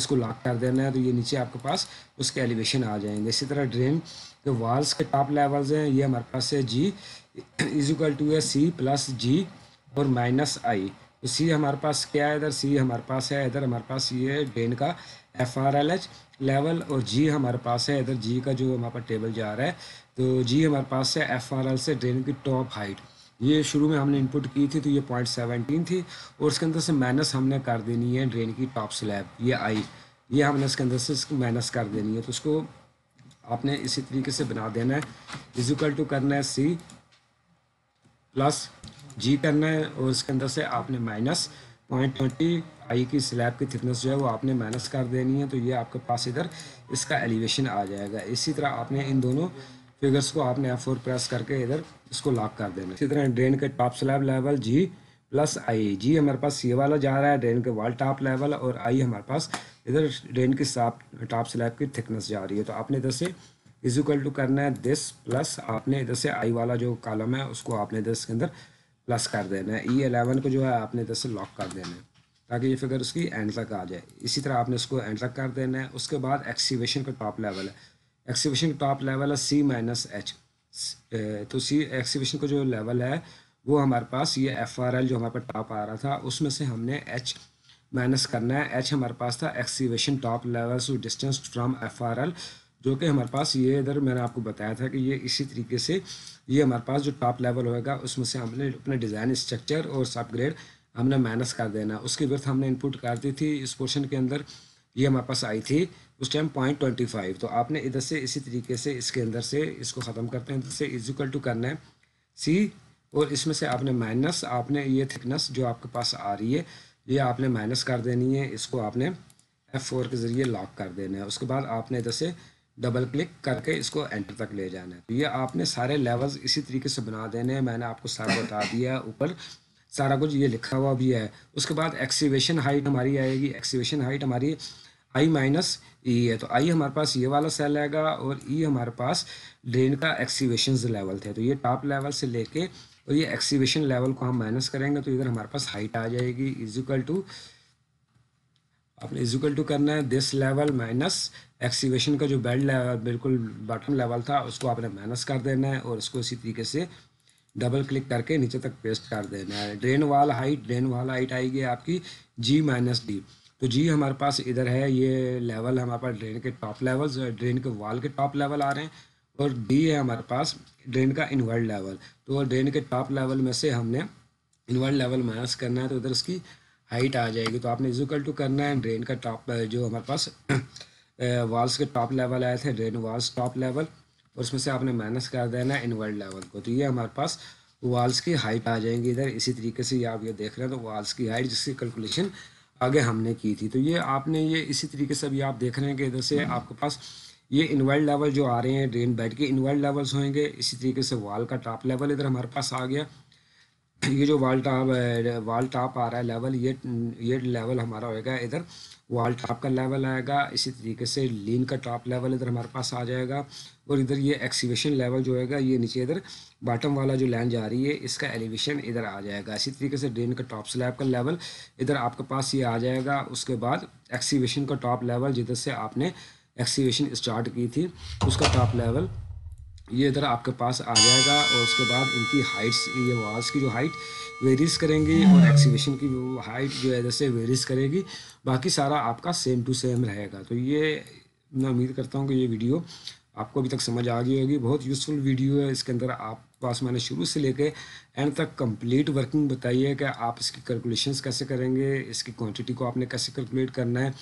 इसको लॉक कर देना है तो ये नीचे आपके पास उसके एलिवेशन आ जाएंगे इसी तरह ड्रेन के वॉल्स के टॉप लेवल्स हैं ये हमारे पास है जी इज इक्वल टू है सी प्लस जी और माइनस आई तो सी हमारे पास क्या है इधर सी हमारे पास है इधर हमारे पास ये ड्रेन का F R L H level और जी हमारे पास है इधर जी का जो हमारे पास टेबल जा रहा है तो जी हमारे पास है एफ से ड्रेन की टॉप हाइट ये शुरू में हमने इनपुट की थी तो ये पॉइंट सेवनटीन थी और इसके अंदर से माइनस हमने कर देनी है ड्रेन की टॉप स्लैब ये आई ये हमने इसके अंदर से इसको माइनस कर देनी है तो उसको आपने इसी तरीके से बना देना है इजिकल टू करना है सी प्लस जी करना है और इसके अंदर से आपने माइनस पॉइंट ट्वेंटी आई की स्लैब की थिकनेस जो है वो आपने माइनस कर देनी है तो ये आपके पास इधर इसका एलिवेशन आ जाएगा इसी तरह आपने इन दोनों फिगर्स को आपने एफ फोर प्रेस करके इधर इसको लॉक कर देना इसी तरह ड्रेन के top slab level G plus I G हमारे पास ये वाला जा रहा है ड्रेन के वॉल टॉप लेवल और आई हमारे पास इधर ड्रेन की साफ टॉप स्लैब की थिकनेस जा रही है तो आपने इधर से इजिकल टू करना है दिस प्लस आपने इधर से आई वाला जो कॉलम है उसको आपने इधर इसके अंदर प्लस कर देना है ई e एलेवन को जो है आपने इधर से लॉक कर देना है ताकि ये फिगर उसकी एंड तक आ जाए इसी तरह आपने इसको एंड तक कर देना है उसके बाद एक्सीवेशन का टॉप लेवल है एक्सीबिशन टॉप लेवल है सी माइनस एच तो सी एक्सीबिशन का जो लेवल है वो हमारे पास ये एफ आर एल जो हमारे पास टॉप आ रहा था उसमें से हमने एच माइनस करना है एच हमारे पास था excavation top level so distance from F R L जो कि हमारे पास ये इधर मैंने आपको बताया था कि ये इसी तरीके से ये हमारे पास जो टॉप लेवल होएगा उसमें से हमने अपने डिज़ाइन स्ट्रक्चर और सब ग्रेड हमने माइनस कर देना उसके विर्थ हमने इनपुट कर दी थी इस पोर्शन के अंदर ये हमारे पास आई थी उस टाइम पॉइंट ट्वेंटी फाइव तो आपने इधर से इसी तरीके से इसके अंदर से इसको ख़त्म करते हैं इधर इज इक्वल टू करना है सी और इसमें से आपने माइनस आपने ये थिकनेस जो आपके पास आ रही है ये आपने माइनस कर देनी है इसको आपने एफ फोर के ज़रिए लॉक कर देना है उसके बाद आपने इधर से डबल क्लिक करके इसको एंटर तक ले जाना है तो ये आपने सारे लेवल्स इसी तरीके से बना देने हैं मैंने आपको सारा बता दिया ऊपर सारा कुछ ये लिखा हुआ भी है उसके बाद एक्सीवेशन हाइट हमारी आएगी एक्सीवेशन हाइट हमारी आई माइनस ई e है तो आई हमारे पास ये वाला सेल आएगा और ई e हमारे पास ड्रेन का एक्सीवेशन लेवल थे तो ये टॉप लेवल से लेके और ये एक्सीवेशन लेवल को हम माइनस करेंगे तो इधर हमारे पास हाइट आ जाएगी इजिकल टू आपने इजिकल टू करना है दिस लेवल माइनस एक्सीवेशन का जो बेल्ट लेवल बिल्कुल बॉटम लेवल था उसको आपने माइनस कर देना है और उसको इसी तरीके से डबल क्लिक करके नीचे तक पेस्ट कर देना है ड्रेन वाल हाइट ड्रेन वाल हाइट आएगी आपकी जी माइनस डी तो जी हमारे पास इधर है ये लेवल हमारे पास ड्रेन के टॉप लेवल ड्रेन के वाल के टॉप लेवल आ रहे हैं और डी है हमारे पास ड्रेन का इनवर्ड लेवल तो ड्रेन के टॉप लेवल में से हमने इनवर्ड लेवल माइनस करना है तो इधर उसकी हाइट आ जाएगी तो आपने इजिकल टू करना है ड्रेन का टॉप जो हमारे पास वॉल्स के टॉप लेवल आए थे ड्रेन वॉल्स टॉप लेवल और उसमें से आपने माइनस कर देना है इनवर्ड लेवल को तो ये हमारे पास वॉल्स की हाइट आ जाएंगी इधर इसी तरीके से आप ये देख रहे हैं तो वॉल्स की हाइट जिसकी कैलकुलेशन आगे हमने की थी तो ये आपने ये इसी तरीके से अभी आप देख रहे हैं कि इधर से हम्म। आपके पास ये इनवर्ड लेवल जो आ रहे हैं ड्रेन बेड के इनवर्ड लेवल्स होंगे इसी तरीके से वाल का टॉप लेवल इधर हमारे पास आ गया ये जो वाल टॉप वाल टॉप आ रहा है लेवल ये ये लेवल हमारा होएगा इधर वाल टॉप का लेवल आएगा इसी तरीके से लीन का टॉप लेवल इधर हमारे पास आ जाएगा और इधर ये एक्सीवेशन लेवल जो है ये नीचे इधर बॉटम वाला जो लाइन जा रही है इसका एलिवेशन इधर आ जाएगा इसी तरीके से ड्रेन का टॉप स्लैब का लेवल इधर आपके पास ये आ जाएगा उसके बाद एक्सीवेशन का टॉप लेवल जिधर से आपने एक्सीवेशन स्टार्ट की थी उसका टॉप लेवल ये इधर आपके पास आ जाएगा और उसके बाद इनकी हाइट्स ये वॉल्स की जो हाइट वेरीज करेंगी और एक्सीबिशन हाँ। की हाइट जो है जैसे वेरीज करेगी बाकी सारा आपका सेम टू सेम रहेगा तो ये मैं उम्मीद करता हूँ कि ये वीडियो आपको अभी तक समझ आ गई होगी बहुत यूज़फुल वीडियो है इसके अंदर आप पास मैंने शुरू से लेके एंड तक कंप्लीट वर्किंग बताई है कि आप इसकी कैलकुलेशंस कैसे करेंगे इसकी क्वांटिटी को आपने कैसे कैलकुलेट करना है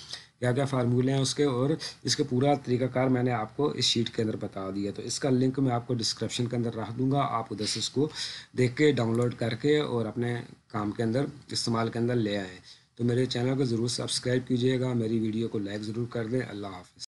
क्या क्या फार्मूले हैं उसके और इसके पूरा तरीकाकार मैंने आपको इस शीट के अंदर बता दिया तो इसका लिंक मैं आपको डिस्क्रिप्शन के अंदर रख दूंगा आप उधर से इसको देख के डाउनलोड करके और अपने काम के अंदर इस्तेमाल के अंदर ले आएँ तो मेरे चैनल को ज़रूर सब्सक्राइब कीजिएगा मेरी वीडियो को लाइक ज़रूर कर दें अल्लाह हाफ़